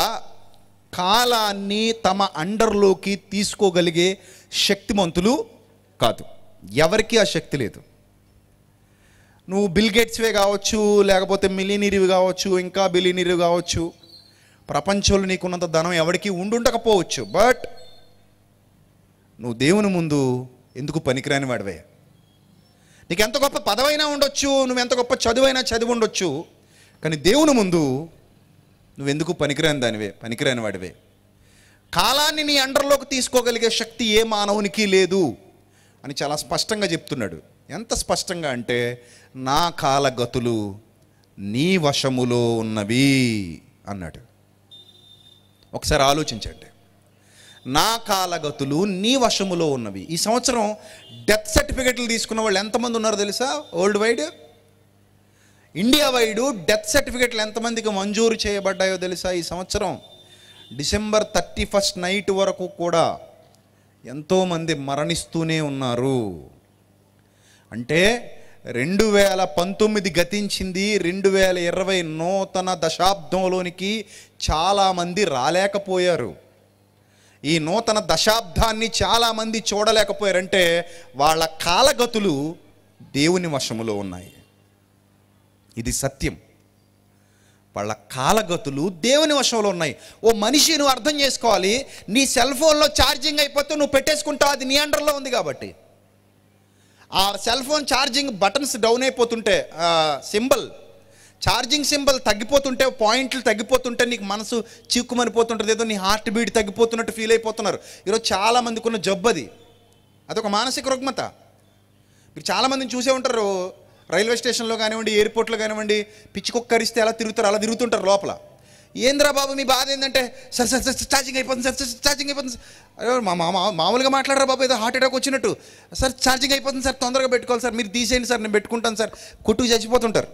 కాలాన్ని తమ అండర్లోకి తీసుకోగలిగే శక్తిమంతులు కాదు ఎవరికీ ఆ శక్తి లేదు నువ్వు బిల్ గేట్స్వే కావచ్చు లేకపోతే మిలినీరివి కావచ్చు ఇంకా బిలినీరివి కావచ్చు ప్రపంచంలో నీకున్నంత ధనం ఎవరికి ఉండుండకపోవచ్చు బట్ నువ్వు దేవుని ముందు ఎందుకు పనికిరాని వాడివే నీకు ఎంత గొప్ప పదవైనా ఉండొచ్చు నువ్వు ఎంత గొప్ప చదువైనా చదివి ఉండొచ్చు కానీ దేవుని ముందు నువ్వెందుకు పనికిరాని దానివే పనికిరాని వాడివే కాలాన్ని నీ అండర్లోకి తీసుకోగలిగే శక్తి ఏ మానవునికి లేదు అని చాలా స్పష్టంగా చెప్తున్నాడు ఎంత స్పష్టంగా అంటే నా కాలగతులు నీ వశములో ఉన్నవి అన్నాడు ఒకసారి ఆలోచించండి నా కాలగతులు నీ వశములో ఉన్నవి ఈ సంవత్సరం డెత్ సర్టిఫికెట్లు తీసుకున్న వాళ్ళు ఎంతమంది ఉన్నారో తెలుసా world wide India wide death సర్టిఫికెట్లు ఎంతమందికి మంజూరు చేయబడ్డాయో తెలుసా ఈ సంవత్సరం డిసెంబర్ థర్టీ ఫస్ట్ నైట్ వరకు కూడా ఎంతోమంది మరణిస్తూనే ఉన్నారు అంటే రెండు వేల పంతొమ్మిది గతించింది రెండు వేల ఇరవై నూతన దశాబ్దంలోనికి చాలామంది రాలేకపోయారు ఈ నూతన దశాబ్దాన్ని చాలామంది చూడలేకపోయారంటే వాళ్ళ కాలగతులు దేవుని వశములో ఉన్నాయి ఇది సత్యం వాళ్ళ కాలగతులు దేవుని వశంలో ఉన్నాయి ఓ మనిషి నువ్వు అర్థం చేసుకోవాలి నీ సెల్ ఫోన్లో ఛార్జింగ్ అయిపోతే నువ్వు పెట్టేసుకుంటావు అది నీ అండర్లో ఉంది కాబట్టి ఆ cell phone charging buttons down అయిపోతుంటే సింబల్ ఛార్జింగ్ సింబల్ తగ్గిపోతుంటే పాయింట్లు తగ్గిపోతుంటే నీకు మనసు చిక్కుమనిపోతుంటుంది ఏదో నీ హార్ట్ బీట్ తగ్గిపోతున్నట్టు ఫీల్ అయిపోతున్నారు ఈరోజు చాలామందికి ఉన్న జబ్బు అది అదొక మానసిక రుగ్మత మీరు చాలామందిని చూసే ఉంటారు రైల్వే స్టేషన్లో కానివ్వండి ఎయిర్పోర్ట్లో కానివ్వండి పిచ్చి కుక్కరిస్తే అలా తిరుగుతారు అలా తిరుగుతుంటారు లోపల ఏంద్రా బాబు మీ బాధ ఏంటంటే సార్ సార్ సార్ ఛార్జింగ్ అయిపోతుంది సార్ ఛార్జింగ్ అయిపోతుంది అరే మా మామూలుగా మాట్లాడరా బాబు ఏదో హార్ట్ అటాక్ వచ్చినట్టు సార్ ఛార్జింగ్ అయిపోతుంది సార్ తొందరగా పెట్టుకోవాలి సార్ మీరు తీసేయండి సార్ నేను పెట్టుకుంటాను సార్ కుట్టుకు చచ్చిపోతుంటారు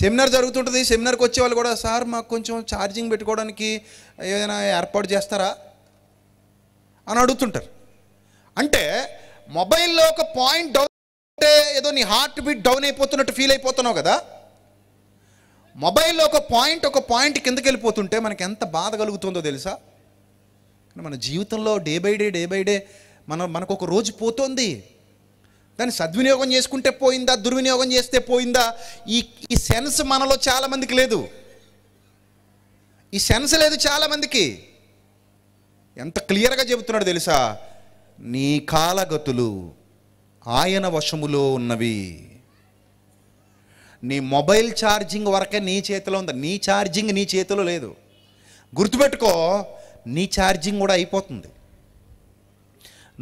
సెమినార్ జరుగుతుంటుంది సెమినార్కి వచ్చే వాళ్ళు కూడా సార్ మాకు కొంచెం ఛార్జింగ్ పెట్టుకోవడానికి ఏదైనా ఏర్పాటు చేస్తారా అని అడుగుతుంటారు అంటే మొబైల్లో ఒక పాయింట్ డౌన్ అంటే ఏదో నీ హార్ట్ బీట్ డౌన్ అయిపోతున్నట్టు ఫీల్ అయిపోతున్నావు కదా మొబైల్లో ఒక పాయింట్ ఒక పాయింట్ కిందకి వెళ్ళిపోతుంటే మనకి ఎంత బాధ కలుగుతుందో తెలుసా మన జీవితంలో day by day day by day మన మనకు ఒక రోజు పోతుంది దాన్ని సద్వినియోగం చేసుకుంటే పోయిందా దుర్వినియోగం చేస్తే పోయిందా ఈ ఈ సెన్స్ మనలో చాలామందికి లేదు ఈ సెన్స్ లేదు చాలామందికి ఎంత క్లియర్గా చెబుతున్నాడు తెలుసా నీ కాలగతులు ఆయన వశములో ఉన్నవి నీ మొబైల్ ఛార్జింగ్ వరకే నీ చేతిలో ఉంది నీ ఛార్జింగ్ నీ చేతిలో లేదు గుర్తుపెట్టుకో నీ ఛార్జింగ్ కూడా అయిపోతుంది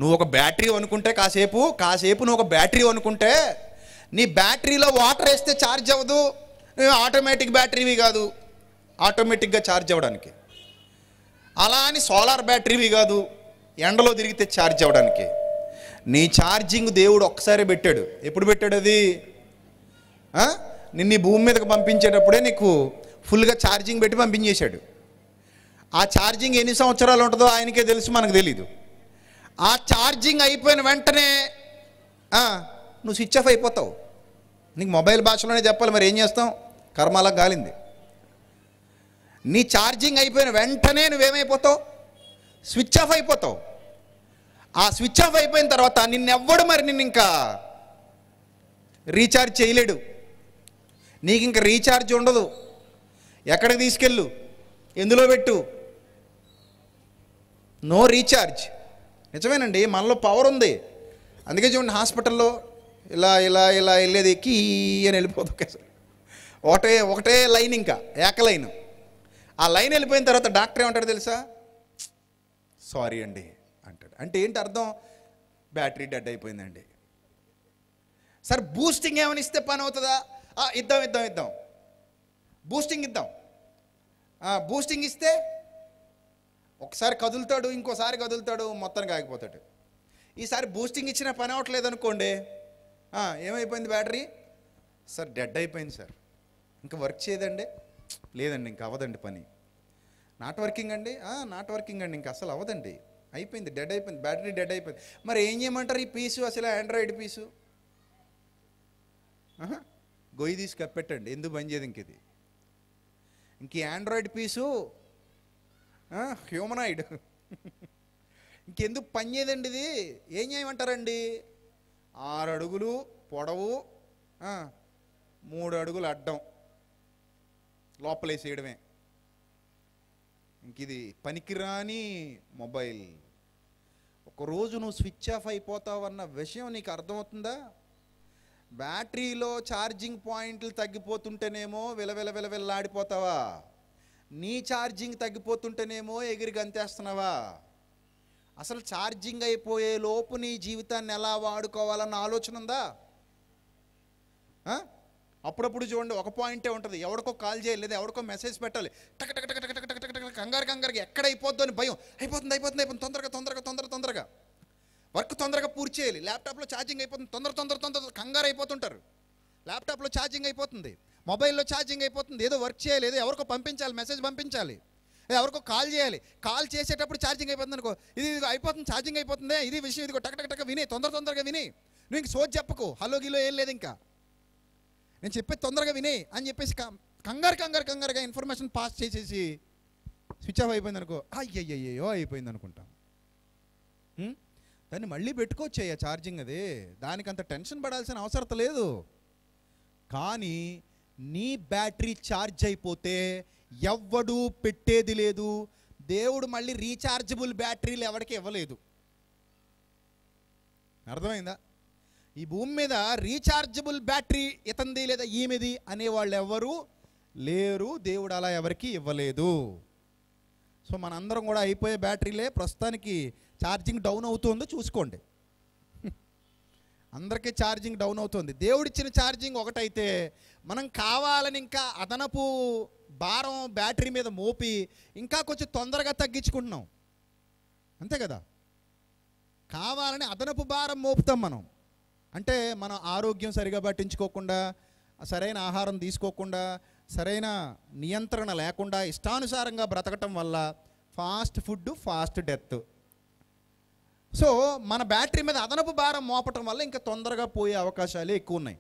నువ్వు ఒక బ్యాటరీ అనుకుంటే కాసేపు కాసేపు నువ్వు ఒక బ్యాటరీ అనుకుంటే నీ బ్యాటరీలో వాటర్ వేస్తే ఛార్జ్ అవ్వదు నువ్వు ఆటోమేటిక్ బ్యాటరీవి కాదు ఆటోమేటిక్గా ఛార్జ్ అవ్వడానికి అలా అని సోలార్ బ్యాటరీవి కాదు ఎండలో తిరిగితే ఛార్జ్ అవ్వడానికి నీ ఛార్జింగ్ దేవుడు ఒక్కసారి పెట్టాడు ఎప్పుడు పెట్టాడు అది నిన్ను భూమి మీదకి పంపించేటప్పుడే నీకు ఫుల్గా ఛార్జింగ్ పెట్టి పంపించేశాడు ఆ ఛార్జింగ్ ఎన్ని సంవత్సరాలు ఉంటుందో ఆయనకే తెలుసు మనకు తెలీదు ఆ ఛార్జింగ్ అయిపోయిన వెంటనే నువ్వు స్విచ్ ఆఫ్ అయిపోతావు నీకు మొబైల్ భాషలోనే చెప్పాలి మరి ఏం చేస్తాం కర్మాలకు గాలింది నీ ఛార్జింగ్ అయిపోయిన వెంటనే నువ్వేమైపోతావు స్విచ్ ఆఫ్ అయిపోతావు ఆ స్విచ్ ఆఫ్ అయిపోయిన తర్వాత నిన్నెవ్వడు మరి నిన్ను ఇంకా రీఛార్జ్ చేయలేడు నీకు ఇంక రీఛార్జ్ ఉండదు ఎక్కడికి తీసుకెళ్ళు ఎందులో పెట్టు నో రీఛార్జ్ నిజమేనండి మనలో పవర్ ఉంది అందుకే చూడండి హాస్పిటల్లో ఇలా ఇలా ఇలా వెళ్ళేది ఎక్కి అని వెళ్ళిపోదు ఒకసారి ఒకటే ఒకటే లైన్ ఇంకా ఏక లైన్ ఆ లైన్ వెళ్ళిపోయిన తర్వాత డాక్టర్ ఏమంటాడు తెలుసా సారీ అండి అంటాడు అంటే ఏంటి అర్థం బ్యాటరీ డెడ్ అయిపోయిందండి సార్ బూస్టింగ్ ఏమని ఇస్తే పని అవుతుందా ఇద్దాం ఇద్దాం ఇద్దాం బూస్టింగ్ ఇద్దాం బూస్టింగ్ ఇస్తే ఒకసారి కదులుతాడు ఇంకోసారి కదులుతాడు మొత్తానికి ఆగిపోతాడు ఈసారి బూస్టింగ్ ఇచ్చిన పని అవట్లేదు అనుకోండి ఏమైపోయింది బ్యాటరీ సార్ డెడ్ అయిపోయింది సార్ ఇంకా వర్క్ చేయదండి లేదండి ఇంకా అవ్వదండి పని నాట్ వర్కింగ్ అండి నాట్ వర్కింగ్ అండి ఇంకా అసలు అవ్వదండి అయిపోయింది డెడ్ అయిపోయింది బ్యాటరీ డెడ్ అయిపోయింది మరి ఏం చేయమంటారు ఈ పీసు అసలు ఆండ్రాయిడ్ పీసు గొయ్యి తీసి కప్పెట్టండి ఎందుకు పనిచేది చేయదు ఇంక ఇది ఇంక ఆండ్రాయిడ్ పీసు హ్యూమనాయిడ్ ఇంకెందుకు పని చేయదండి ఇది ఏం చేయమంటారండి ఆరు అడుగులు పొడవు మూడు అడుగులు అడ్డం లోపలేసేయడమే ఇంక ఇది పనికిరాని మొబైల్ ఒకరోజు నువ్వు స్విచ్ ఆఫ్ అయిపోతావు అన్న విషయం నీకు అర్థమవుతుందా బ్యాటరీలో ఛార్జింగ్ పాయింట్లు తగ్గిపోతుంటేనేమో విలవిల విలవిల్లాడిపోతావా నీ ఛార్జింగ్ తగ్గిపోతుంటేనేమో ఎగిరి గంతేస్తున్నావా అసలు ఛార్జింగ్ అయిపోయే లోపు నీ జీవితాన్ని ఎలా వాడుకోవాలన్న ఆలోచన ఉందా అప్పుడప్పుడు చూడండి ఒక పాయింటే ఉంటుంది ఎవరికో కాల్ చేయాలి లేదా ఎవరికో మెసేజ్ పెట్టాలి టక టక టక టక టక టక టక కంగారు కంగారుగా ఎక్కడ అయిపోద్దు అని భయం అయిపోతుంది అయిపోతుంది అయిపోతుంది తొందరగా తొందరగా తొందరగా తొందరగా వర్క్ తొందరగా పూర్తి చేయాలి ల్యాప్టాప్లో ఛార్జింగ్ అయిపోతుంది తొందర తొందర తొందర కంగారు అయిపోతుంటారు ల్యాప్టాప్లో ఛార్జింగ్ అయిపోతుంది మొబైల్లో ఛార్జింగ్ అయిపోతుంది ఏదో వర్క్ చేయాలి ఏదో ఎవరికో పంపించాలి మెసేజ్ పంపించాలి ఎవరికో కాల్ చేయాలి కాల్ చేసేటప్పుడు ఛార్జింగ్ అయిపోతుంది అనుకో ఇది అయిపోతుంది ఛార్జింగ్ అయిపోతుంది ఇది విషయం ఇది టక టక విని తొందర తొందరగా విని నువ్వు ఇంక సోజ్ చెప్పకు హలో గిలో ఏం లేదు ఇంకా నేను చెప్పేది తొందరగా విని అని చెప్పేసి కంగారు కంగారు కంగారుగా ఇన్ఫర్మేషన్ పాస్ చేసేసి స్విచ్ ఆఫ్ అయిపోయింది అనుకో అయ్యయ్యో అయిపోయింది అనుకుంటాం దాన్ని మళ్ళీ పెట్టుకోవచ్చయ్యా ఛార్జింగ్ అది దానికంత టెన్షన్ పడాల్సిన అవసరం లేదు కానీ నీ బ్యాటరీ ఛార్జ్ అయిపోతే ఎవ్వడూ పెట్టేది లేదు దేవుడు మళ్ళీ రీఛార్జబుల్ బ్యాటరీలు ఎవరికి ఇవ్వలేదు అర్థమైందా ఈ భూమి మీద రీఛార్జబుల్ బ్యాటరీ ఇతంది లేదా ఈమెది అనేవాళ్ళు ఎవరు లేరు దేవుడు అలా ఎవరికి ఇవ్వలేదు సో మనందరం కూడా అయిపోయే బ్యాటరీలే ప్రస్తుతానికి ఛార్జింగ్ డౌన్ అవుతుందో చూసుకోండి అందరికీ ఛార్జింగ్ డౌన్ అవుతుంది దేవుడిచ్చిన ఛార్జింగ్ ఒకటైతే మనం కావాలని ఇంకా అదనపు భారం బ్యాటరీ మీద మోపి ఇంకా కొంచెం తొందరగా తగ్గించుకుంటున్నాం అంతే కదా కావాలని అదనపు భారం మోపుతాం మనం అంటే మనం ఆరోగ్యం సరిగా పట్టించుకోకుండా సరైన ఆహారం తీసుకోకుండా సరైన నియంత్రణ లేకుండా ఇష్టానుసారంగా బ్రతకటం వల్ల fast food fast death so మన బ్యాటరీ మీద అదనపు భారం మోపటం వల్ల ఇంకా తొందరగా పోయే అవకాశాలే ఎక్కువ ఉన్నాయి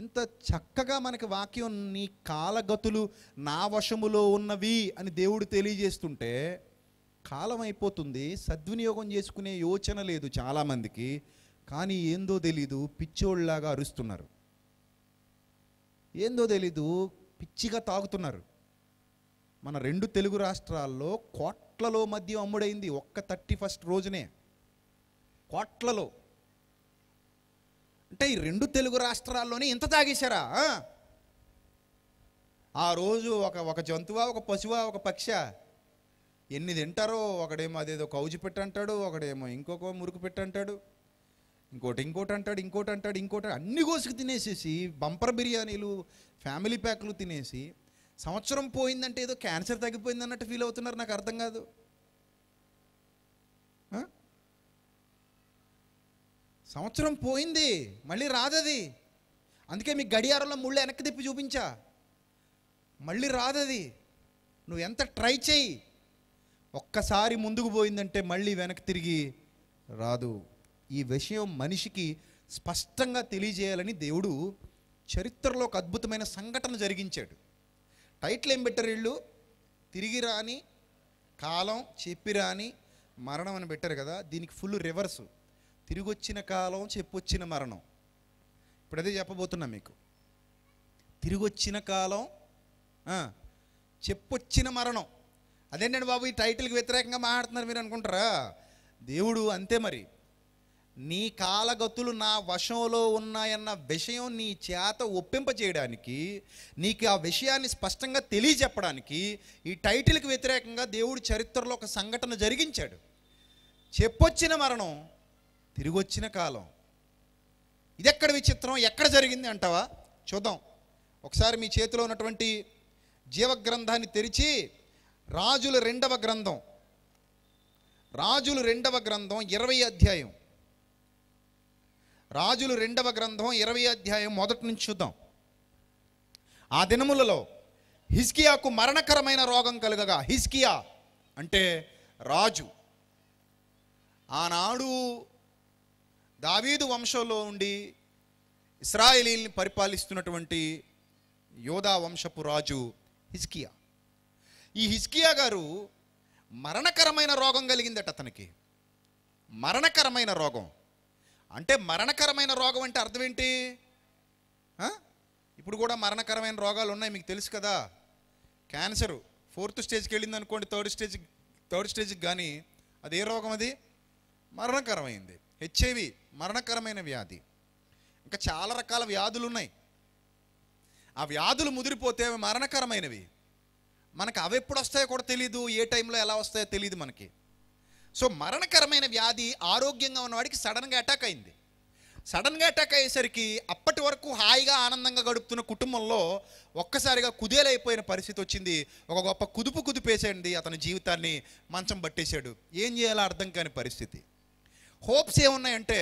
ఇంత చక్కగా మనకి వాక్యం నీ కాలగతులు నా వశములో ఉన్నవి అని దేవుడు తెలియజేస్తుంటే కాలం అయిపోతుంది సద్వినియోగం చేసుకునే యోచన లేదు చాలామందికి కానీ ఏందో తెలీదు పిచ్చోళ్ళలాగా అరుస్తున్నారు ఏందో తెలీదు పిచ్చిగా తాగుతున్నారు మన రెండు తెలుగు రాష్ట్రాల్లో కోట్ కోట్లలో మద్యం అమ్ముడైంది ఒక్క థర్టీ ఫస్ట్ రోజునే కోట్లలో అంటే ఈ రెండు తెలుగు రాష్ట్రాల్లోనే ఇంత తాగేశారా ఆ రోజు ఒక ఒక జంతువా ఒక పశువా ఒక పక్ష ఎన్ని తింటారో ఒకడేమో అదేదో కౌజు పెట్టంటాడు ఒకడేమో ఇంకొక మురుకు పెట్టంటాడు ఇంకోటి ఇంకోటి అంటాడు ఇంకోటి అంటాడు ఇంకోటి అన్ని కోసుకు తినేసేసి బంపర్ బిర్యానీలు ఫ్యామిలీ ప్యాక్లు తినేసి సంవత్సరం పోయిందంటే ఏదో క్యాన్సర్ తగ్గిపోయింది అన్నట్టు ఫీల్ అవుతున్నారు నాకు అర్థం కాదు సంవత్సరం పోయింది మళ్ళీ రాదది అందుకే మీ గడియారంలో ముళ్ళు వెనక్కి తిప్పి చూపించా మళ్ళీ రాదది నువ్వు ఎంత ట్రై చేయి ఒక్కసారి ముందుకు పోయిందంటే మళ్ళీ వెనక్కి తిరిగి రాదు ఈ విషయం మనిషికి స్పష్టంగా తెలియజేయాలని దేవుడు చరిత్రలో ఒక అద్భుతమైన సంఘటన జరిగించాడు టైటిల్ ఏం పెట్టారు వీళ్ళు తిరిగి రాని కాలం చెప్పి రాని మరణం అని పెట్టారు కదా దీనికి ఫుల్ రివర్స్ తిరిగి వచ్చిన కాలం చెప్పొచ్చిన మరణం ఇప్పుడు అదే చెప్పబోతున్నా మీకు తిరిగి వచ్చిన కాలం చెప్పొచ్చిన మరణం అదేంటండి బాబు ఈ టైటిల్కి వ్యతిరేకంగా మాట్లాడుతున్నారు మీరు అనుకుంటారా దేవుడు అంతే మరి నీ కాలగతులు నా వశంలో ఉన్నాయన్న విషయం నీ చేత ఒప్పింపజేయడానికి నీకు ఆ విషయాన్ని స్పష్టంగా తెలియజెప్పడానికి ఈ టైటిల్కి వ్యతిరేకంగా దేవుడు చరిత్రలో ఒక సంఘటన జరిగించాడు చెప్పొచ్చిన మరణం తిరిగొచ్చిన కాలం ఇదెక్కడ విచిత్రం ఎక్కడ జరిగింది అంటావా చూద్దాం ఒకసారి మీ చేతిలో ఉన్నటువంటి జీవగ్రంథాన్ని తెరిచి రాజుల రెండవ గ్రంథం రాజులు రెండవ గ్రంథం ఇరవై అధ్యాయం రాజులు రెండవ గ్రంథం ఇరవై అధ్యాయం మొదటి నుంచి చూద్దాం ఆ దినములలో హిస్కియాకు మరణకరమైన రోగం కలుగగా హిస్కియా అంటే రాజు ఆనాడు దావీదు వంశంలో ఉండి ఇస్రాయేలీని పరిపాలిస్తున్నటువంటి యోధా వంశపు రాజు హిస్కియా ఈ హిస్కియా గారు మరణకరమైన రోగం కలిగిందట అతనికి మరణకరమైన రోగం అంటే మరణకరమైన రోగం అంటే అర్థం ఏంటి ఇప్పుడు కూడా మరణకరమైన రోగాలు ఉన్నాయి మీకు తెలుసు కదా క్యాన్సరు ఫోర్త్ స్టేజ్కి వెళ్ళింది అనుకోండి థర్డ్ స్టేజ్ థర్డ్ స్టేజ్కి కానీ అది ఏ రోగం అది మరణకరమైంది హెచ్ఐవి మరణకరమైన వ్యాధి ఇంకా చాలా రకాల వ్యాధులు ఉన్నాయి ఆ వ్యాధులు ముదిరిపోతే మరణకరమైనవి మనకు అవి ఎప్పుడు వస్తాయో కూడా తెలియదు ఏ టైంలో ఎలా వస్తాయో తెలియదు మనకి సో మరణకరమైన వ్యాధి ఆరోగ్యంగా ఉన్నవాడికి సడన్గా అటాక్ అయింది సడన్గా అటాక్ అయ్యేసరికి అప్పటి వరకు హాయిగా ఆనందంగా గడుపుతున్న కుటుంబంలో ఒక్కసారిగా కుదేలైపోయిన పరిస్థితి వచ్చింది ఒక గొప్ప కుదుపు కుదిపేసేయండి అతని జీవితాన్ని మంచం పట్టేశాడు ఏం చేయాలో అర్థం కాని పరిస్థితి హోప్స్ ఏమున్నాయంటే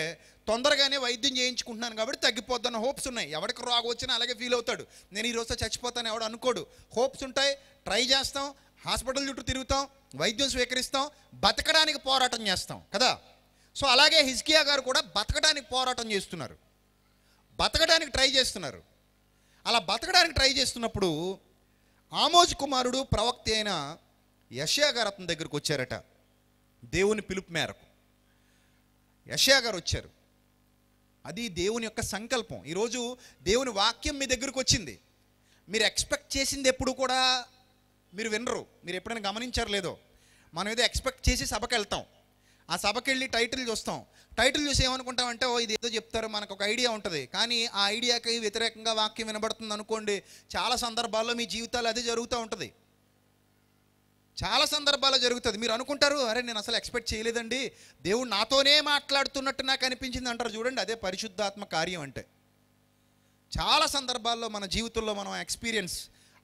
తొందరగానే వైద్యం చేయించుకుంటున్నాను కాబట్టి తగ్గిపోద్దన్న హోప్స్ ఉన్నాయి ఎవరికి రాగొచ్చినా అలాగే ఫీల్ అవుతాడు నేను ఈరోజు చచ్చిపోతాను ఎవడు అనుకోడు హోప్స్ ఉంటాయి ట్రై చేస్తాం హాస్పిటల్ చుట్టూ తిరుగుతాం వైద్యం స్వీకరిస్తాం బతకడానికి పోరాటం చేస్తాం కదా సో అలాగే హిజ్కియా గారు కూడా బతకడానికి పోరాటం చేస్తున్నారు బతకడానికి ట్రై చేస్తున్నారు అలా బతకడానికి ట్రై చేస్తున్నప్పుడు ఆమోజ్ కుమారుడు ప్రవక్త అయిన యషయా గారు అతని దగ్గరికి వచ్చారట దేవుని పిలుపు మేరకు యషయా గారు వచ్చారు అది దేవుని యొక్క సంకల్పం ఈరోజు దేవుని వాక్యం మీ దగ్గరకు వచ్చింది మీరు ఎక్స్పెక్ట్ చేసింది ఎప్పుడు కూడా మీరు వినరు మీరు ఎప్పుడైనా గమనించారు లేదో మనం ఏదో ఎక్స్పెక్ట్ చేసి సభకు వెళ్తాం ఆ సభకి వెళ్ళి టైటిల్ చూస్తాం టైటిల్ చూసి ఏమనుకుంటామంటే అంటే ఓ ఇది ఏదో చెప్తారు మనకు ఒక ఐడియా ఉంటుంది కానీ ఆ ఐడియాకి వ్యతిరేకంగా వాక్యం వినబడుతుంది అనుకోండి చాలా సందర్భాల్లో మీ జీవితాలు అదే జరుగుతూ ఉంటుంది చాలా సందర్భాల్లో జరుగుతుంది మీరు అనుకుంటారు అరే నేను అసలు ఎక్స్పెక్ట్ చేయలేదండి దేవుడు నాతోనే మాట్లాడుతున్నట్టు నాకు అనిపించింది అంటారు చూడండి అదే పరిశుద్ధాత్మ కార్యం అంటే చాలా సందర్భాల్లో మన జీవితంలో మనం ఎక్స్పీరియన్స్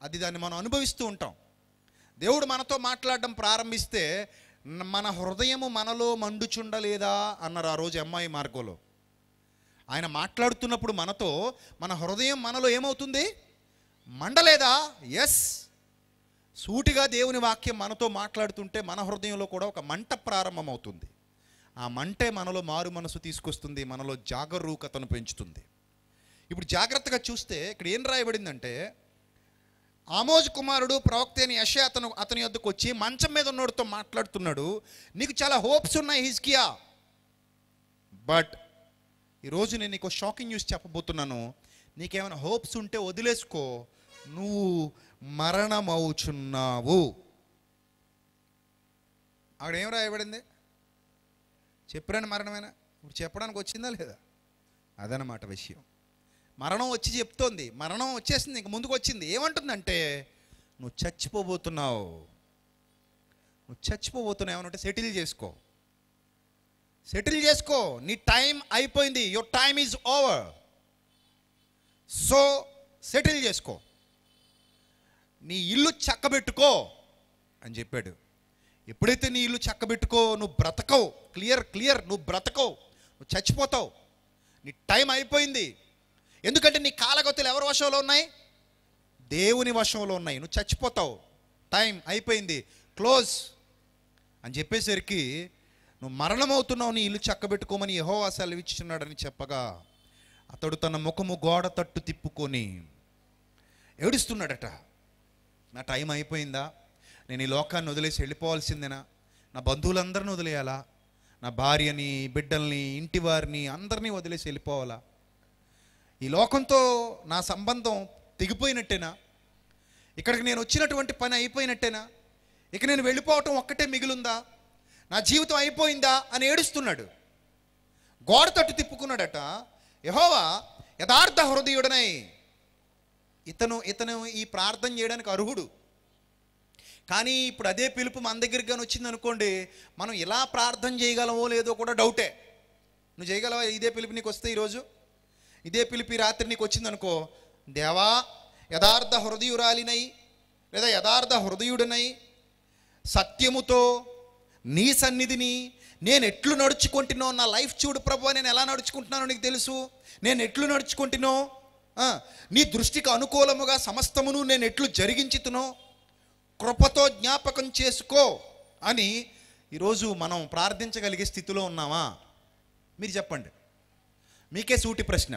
అది దాన్ని మనం అనుభవిస్తూ ఉంటాం దేవుడు మనతో మాట్లాడడం ప్రారంభిస్తే మన హృదయము మనలో మండుచుండలేదా అన్నారు ఆ రోజు అమ్మాయి మార్గంలో ఆయన మాట్లాడుతున్నప్పుడు మనతో మన హృదయం మనలో ఏమవుతుంది మండలేదా ఎస్ సూటిగా దేవుని వాక్యం మనతో మాట్లాడుతుంటే మన హృదయంలో కూడా ఒక మంట ప్రారంభమవుతుంది ఆ మంటే మనలో మారు మనసు తీసుకొస్తుంది మనలో జాగరూకతను పెంచుతుంది ఇప్పుడు జాగ్రత్తగా చూస్తే ఇక్కడ ఏం రాయబడిందంటే ఆమోజ్ కుమారుడు ప్రవక్త అయిన యశ అతను అతని వద్దకు వచ్చి మంచం మీద ఉన్నోడితో మాట్లాడుతున్నాడు నీకు చాలా హోప్స్ ఉన్నాయి హిజ్కియా బట్ ఈరోజు నేను నీకు షాకింగ్ న్యూస్ చెప్పబోతున్నాను నీకేమైనా హోప్స్ ఉంటే వదిలేసుకో నువ్వు మరణమవుచున్నావు అక్కడ ఏం రాయబడింది చెప్పరాని మరణమైనా ఇప్పుడు చెప్పడానికి వచ్చిందా లేదా అదనమాట విషయం మరణం వచ్చి చెప్తోంది మరణం వచ్చేసింది ఇంక ముందుకు వచ్చింది ఏమంటుందంటే నువ్వు చచ్చిపోబోతున్నావు నువ్వు చచ్చిపోబోతున్నావు ఏమనంటే సెటిల్ చేసుకో సెటిల్ చేసుకో నీ టైం అయిపోయింది your time is over so settle చేసుకో నీ ఇల్లు చక్కబెట్టుకో అని చెప్పాడు ఎప్పుడైతే నీ ఇల్లు చక్కబెట్టుకో నువ్వు బ్రతకవు క్లియర్ క్లియర్ నువ్వు బ్రతకవు నువ్వు చచ్చిపోతావు నీ టైం అయిపోయింది ఎందుకంటే నీ కాలగతులు ఎవరి వశంలో ఉన్నాయి దేవుని వశంలో ఉన్నాయి నువ్వు చచ్చిపోతావు టైం అయిపోయింది క్లోజ్ అని చెప్పేసరికి నువ్వు మరణమవుతున్నావు నీ ఇల్లు చక్కబెట్టుకోమని యహోవా సెలవిచ్చున్నాడని చెప్పగా అతడు తన ముఖము గోడ తట్టు తిప్పుకొని ఏడుస్తున్నాడట నా టైం అయిపోయిందా నేను ఈ లోకాన్ని వదిలేసి వెళ్ళిపోవాల్సిందేనా నా బంధువులందరిని వదిలేయాలా నా భార్యని బిడ్డల్ని ఇంటివారిని అందరినీ వదిలేసి వెళ్ళిపోవాలా ఈ లోకంతో నా సంబంధం తెగిపోయినట్టేనా ఇక్కడికి నేను వచ్చినటువంటి పని అయిపోయినట్టేనా ఇక నేను వెళ్ళిపోవటం ఒక్కటే మిగిలిందా నా జీవితం అయిపోయిందా అని ఏడుస్తున్నాడు గోడ తట్టు తిప్పుకున్నాడట యహోవా యథార్థ హృదయుడనై ఇతను ఇతను ఈ ప్రార్థన చేయడానికి అర్హుడు కానీ ఇప్పుడు అదే పిలుపు మన దగ్గరికి కానీ వచ్చిందనుకోండి మనం ఎలా ప్రార్థన చేయగలమో లేదో కూడా డౌటే నువ్వు చేయగలవా ఇదే పిలుపు నీకు వస్తే ఈరోజు ఇదే పిలిపి రాత్రి నీకు వచ్చిందనుకో దేవా యథార్థ హృదయురాలినై లేదా యథార్థ హృదయుడనై సత్యముతో నీ సన్నిధిని నేను ఎట్లు నడుచుకుంటున్నావు నా లైఫ్ చూడు ప్రభు నేను ఎలా నడుచుకుంటున్నానో నీకు తెలుసు నేను ఎట్లు నడుచుకుంటున్నావు నీ దృష్టికి అనుకూలముగా సమస్తమును నేను ఎట్లు జరిగించుతునో కృపతో జ్ఞాపకం చేసుకో అని ఈరోజు మనం ప్రార్థించగలిగే స్థితిలో ఉన్నామా మీరు చెప్పండి మీకే సూటి ప్రశ్న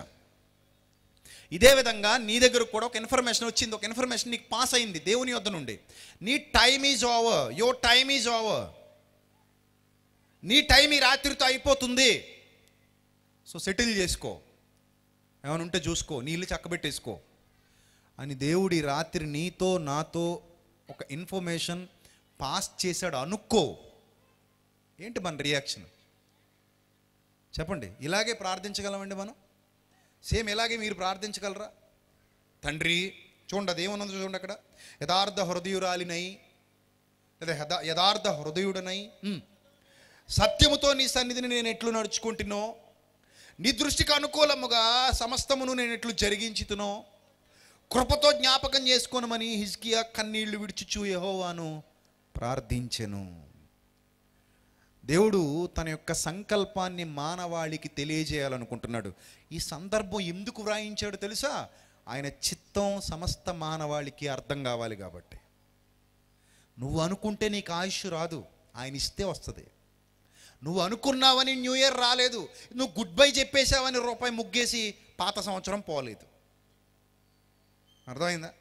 ఇదే విధంగా నీ దగ్గర కూడా ఒక ఇన్ఫర్మేషన్ వచ్చింది ఒక ఇన్ఫర్మేషన్ నీకు పాస్ అయింది దేవుని వద్ద నుండి నీ time is over your time is over నీ టైం ఈ రాత్రితో అయిపోతుంది సో సెటిల్ చేసుకో ఏమైనా ఉంటే చూసుకో నీళ్ళు చక్కబెట్టేసుకో అని దేవుడి రాత్రి నీతో నాతో ఒక ఇన్ఫర్మేషన్ పాస్ చేశాడు అనుకో ఏంటి మన రియాక్షన్ చెప్పండి ఇలాగే ప్రార్థించగలమండి మనం సేమ్ ఎలాగే మీరు ప్రార్థించగలరా తండ్రి చూడండి అదేమన్నది చూడండి అక్కడ యథార్థ హృదయురాలినై లేదా యథార్థ హృదయుడనై సత్యముతో నీ సన్నిధిని నేను ఎట్లు నడుచుకుంటునో నీ దృష్టికి అనుకూలముగా సమస్తమును నేను ఎట్లు జరిగించుతునో కృపతో జ్ఞాపకం చేసుకోనమని హిజ్కియా కన్నీళ్లు విడిచిచూ యహోవాను ప్రార్థించెను దేవుడు తన యొక్క సంకల్పాన్ని మానవాళికి తెలియజేయాలనుకుంటున్నాడు ఈ సందర్భం ఎందుకు వ్రాయించాడు తెలుసా ఆయన చిత్తం సమస్త మానవాళికి అర్థం కావాలి కాబట్టి నువ్వు అనుకుంటే నీకు ఆయుష్ రాదు ఆయన ఇస్తే వస్తుంది నువ్వు అనుకున్నావని న్యూ ఇయర్ రాలేదు నువ్వు గుడ్ బై చెప్పేశావని రూపాయి ముగ్గేసి పాత సంవత్సరం పోలేదు అర్థమైందా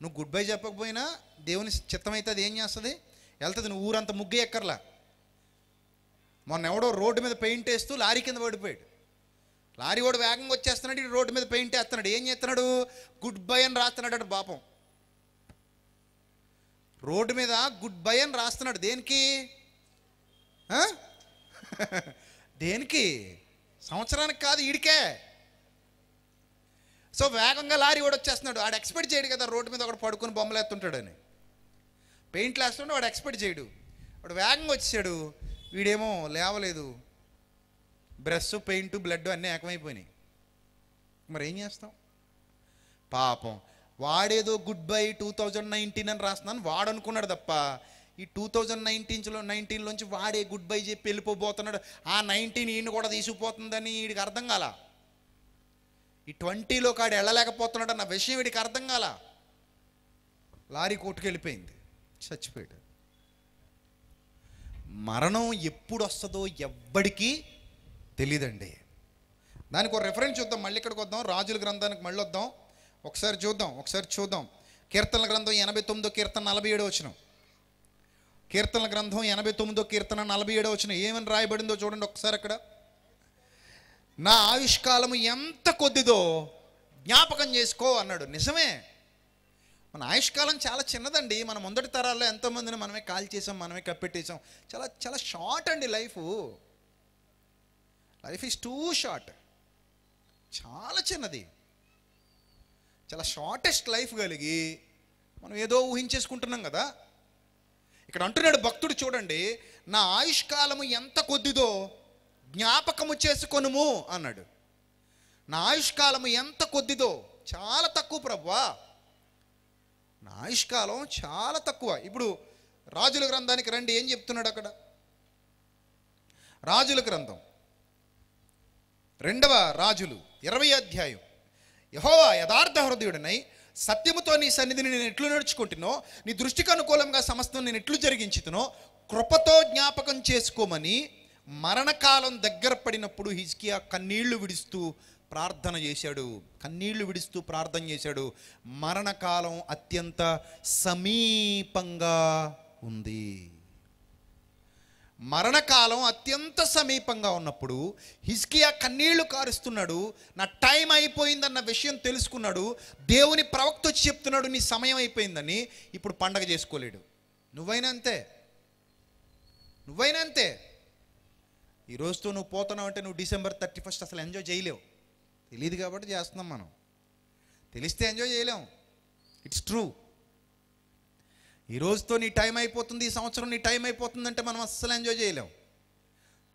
నువ్వు గుడ్ బై చెప్పకపోయినా దేవుని చిత్తమైతే అది ఏం చేస్తుంది వెళ్తుంది నువ్వు ఊరంతా ముగ్గే ఎక్కర్లా మొన్న ఎవడో రోడ్డు మీద పెయింట్ వేస్తూ లారీ కింద పడిపోయాడు లారీ వాడు వేగంగా వచ్చేస్తున్నాడు ఇటు రోడ్డు మీద పెయింట్ వేస్తున్నాడు ఏం చేస్తున్నాడు గుడ్ బై అని రాస్తున్నాడు అంటే పాపం రోడ్డు మీద గుడ్ బై అని రాస్తున్నాడు దేనికి దేనికి సంవత్సరానికి కాదు ఇడికే సో వేగంగా లారీ వాడు వచ్చేస్తున్నాడు వాడు ఎక్స్పెక్ట్ చేయడు కదా రోడ్డు మీద ఒకటి పడుకుని బొమ్మలు అని పెయింట్లు వేస్తుంటే వాడు ఎక్స్పెక్ట్ చేయడు వాడు వేగంగా వచ్చాడు వీడేమో లేవలేదు బ్రష్ పెయింట్ బ్లడ్ అన్నీ ఏకమైపోయినాయి మరి ఏం చేస్తాం పాపం వాడేదో good bye two thousand nineteen అని రాస్తున్నాను వాడు అనుకున్నాడు తప్ప ఈ టూ థౌజండ్ నైన్టీన్స్లో నైన్టీన్లోంచి వాడే గుడ్ బై చెప్పి వెళ్ళిపోబోతున్నాడు ఆ నైన్టీన్ ఈయన కూడా తీసుకుపోతుందని వీడికి అర్థం కాల ఈ ట్వంటీలో కాడు వెళ్ళలేకపోతున్నాడు అన్న విషయం వీడికి అర్థం కాల లారీ వెళ్ళిపోయింది చచ్చిపోయాడు మరణం ఎప్పుడు వస్తుందో ఎవ్వడికి తెలియదండి దానికి ఒక రెఫరెన్స్ చూద్దాం మళ్ళీ ఇక్కడికి వద్దాం రాజుల గ్రంథానికి మళ్ళీ వద్దాం ఒకసారి చూద్దాం ఒకసారి చూద్దాం కీర్తన గ్రంథం ఎనభై తొమ్మిదో కీర్తన నలభై ఏడో వచ్చిన కీర్తన గ్రంథం ఎనభై తొమ్మిదో కీర్తన నలభై ఏడో వచ్చిన ఏమని రాయబడిందో చూడండి ఒకసారి అక్కడ నా ఆయుష్కాలం ఎంత కొద్దిదో జ్ఞాపకం చేసుకో అన్నాడు నిజమే మన ఆయుష్కాలం చాలా చిన్నదండి మన ముందటి తరాల్లో ఎంతోమందిని మనమే కాల్ చేసాం మనమే కప్పెట్టేసాం చాలా చాలా షార్ట్ అండి life life is too short చాలా చిన్నది చాలా షార్టెస్ట్ లైఫ్ కలిగి మనం ఏదో ఊహించేసుకుంటున్నాం కదా ఇక్కడ అంటున్నాడు భక్తుడు చూడండి నా ఆయుష్కాలము ఎంత కొద్దిదో జ్ఞాపకము చేసుకొనుము అన్నాడు నా ఆయుష్కాలము ఎంత కొద్దిదో చాలా తక్కువ ప్రభావ నా ఆయుష్కాలం చాలా తక్కువ ఇప్పుడు రాజుల గ్రంథానికి రండి ఏం చెప్తున్నాడు అక్కడ రాజుల గ్రంథం రెండవ రాజులు ఇరవై అధ్యాయం యహోవా యథార్థ హృదయుడినై సత్యముతో నీ సన్నిధిని నేను ఎట్లు నడుచుకుంటునో నీ దృష్టికి అనుకూలంగా సమస్తం నేను ఎట్లు జరిగించుతునో కృపతో జ్ఞాపకం చేసుకోమని మరణకాలం దగ్గర పడినప్పుడు హిజ్కియా కన్నీళ్లు విడుస్తూ ప్రార్థన చేశాడు కన్నీళ్లు విడుస్తూ ప్రార్థన చేశాడు మరణకాలం అత్యంత సమీపంగా ఉంది మరణకాలం అత్యంత సమీపంగా ఉన్నప్పుడు హిస్కియా కన్నీళ్లు కారుస్తున్నాడు నా టైం అయిపోయిందన్న విషయం తెలుసుకున్నాడు దేవుని ప్రవక్త వచ్చి చెప్తున్నాడు నీ సమయం అయిపోయిందని ఇప్పుడు పండగ చేసుకోలేడు నువ్వైనా అంతే నువ్వైనా అంతే ఈ రోజుతో నువ్వు పోతున్నావు అంటే నువ్వు డిసెంబర్ థర్టీ ఫస్ట్ అసలు ఎంజాయ్ చేయలేవు తెలియదు కాబట్టి చేస్తున్నాం మనం తెలిస్తే ఎంజాయ్ చేయలేం ఇట్స్ ట్రూ ఈ రోజుతో నీ టైం అయిపోతుంది ఈ సంవత్సరం నీ టైం అయిపోతుందంటే మనం అస్సలు ఎంజాయ్ చేయలేం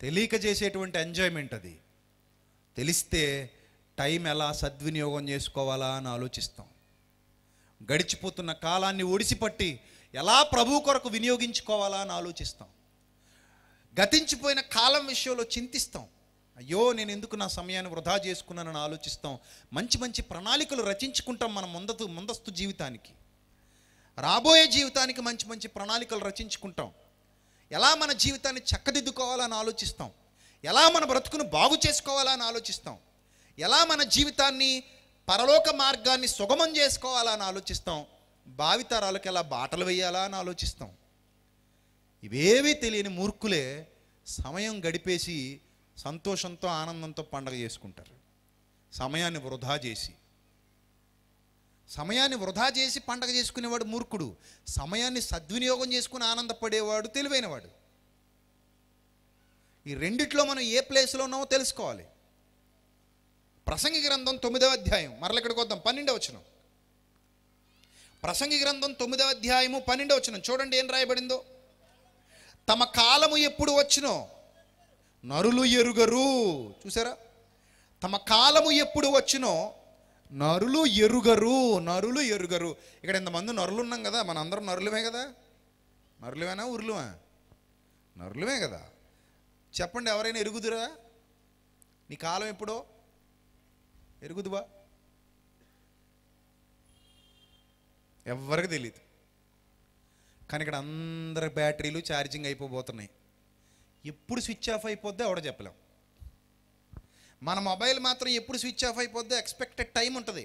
తెలియక చేసేటువంటి ఎంజాయ్మెంట్ అది తెలిస్తే టైం ఎలా సద్వినియోగం చేసుకోవాలా అని ఆలోచిస్తాం గడిచిపోతున్న కాలాన్ని ఒడిసిపట్టి ఎలా ప్రభు కొరకు వినియోగించుకోవాలా అని ఆలోచిస్తాం గతించిపోయిన కాలం విషయంలో చింతిస్తాం అయ్యో నేను ఎందుకు నా సమయాన్ని వృధా చేసుకున్నానని ఆలోచిస్తాం మంచి మంచి ప్రణాళికలు రచించుకుంటాం మన ముందతు ముందస్తు జీవితానికి రాబోయే జీవితానికి మంచి మంచి ప్రణాళికలు రచించుకుంటాం ఎలా మన జీవితాన్ని చక్కదిద్దుకోవాలని ఆలోచిస్తాం ఎలా మన బ్రతుకును బాగు చేసుకోవాలని ఆలోచిస్తాం ఎలా మన జీవితాన్ని పరలోక మార్గాన్ని సుగమం చేసుకోవాలని ఆలోచిస్తాం భావితరాలకు ఎలా బాటలు వేయాలా అని ఆలోచిస్తాం ఇవేవీ తెలియని మూర్ఖులే సమయం గడిపేసి సంతోషంతో ఆనందంతో పండగ చేసుకుంటారు సమయాన్ని వృధా చేసి సమయాన్ని వృధా చేసి పండగ చేసుకునేవాడు మూర్ఖుడు సమయాన్ని సద్వినియోగం చేసుకుని ఆనందపడేవాడు తెలివైనవాడు ఈ రెండిట్లో మనం ఏ ప్లేస్లో ఉన్నామో తెలుసుకోవాలి ప్రసంగి గ్రంథం తొమ్మిదవ అధ్యాయం మరల ఇక్కడికి వద్దాం పన్నెండవ వచనం ప్రసంగి గ్రంథం తొమ్మిదవ అధ్యాయము పన్నెండవ వచనం చూడండి ఏం రాయబడిందో తమ కాలము ఎప్పుడు వచ్చినో నరులు ఎరుగరు చూసారా తమ కాలము ఎప్పుడు వచ్చినో నరులు ఎరుగరు నరులు ఎరుగరు ఇక్కడ ఇంతమంది నరులు ఉన్నాం కదా అందరం నరులమే కదా నరులమేనా ఉరులువా నరులమే కదా చెప్పండి ఎవరైనా ఎరుగుదురా నీ కాలం ఎప్పుడో ఎరుగుదువా ఎవ్వరికి తెలియదు కానీ ఇక్కడ అందరి బ్యాటరీలు ఛార్జింగ్ అయిపోబోతున్నాయి ఎప్పుడు స్విచ్ ఆఫ్ అయిపోద్దో ఎవడ చెప్పలేం మన మొబైల్ మాత్రం ఎప్పుడు స్విచ్ ఆఫ్ అయిపోద్దో ఎక్స్పెక్టెడ్ టైం ఉంటుంది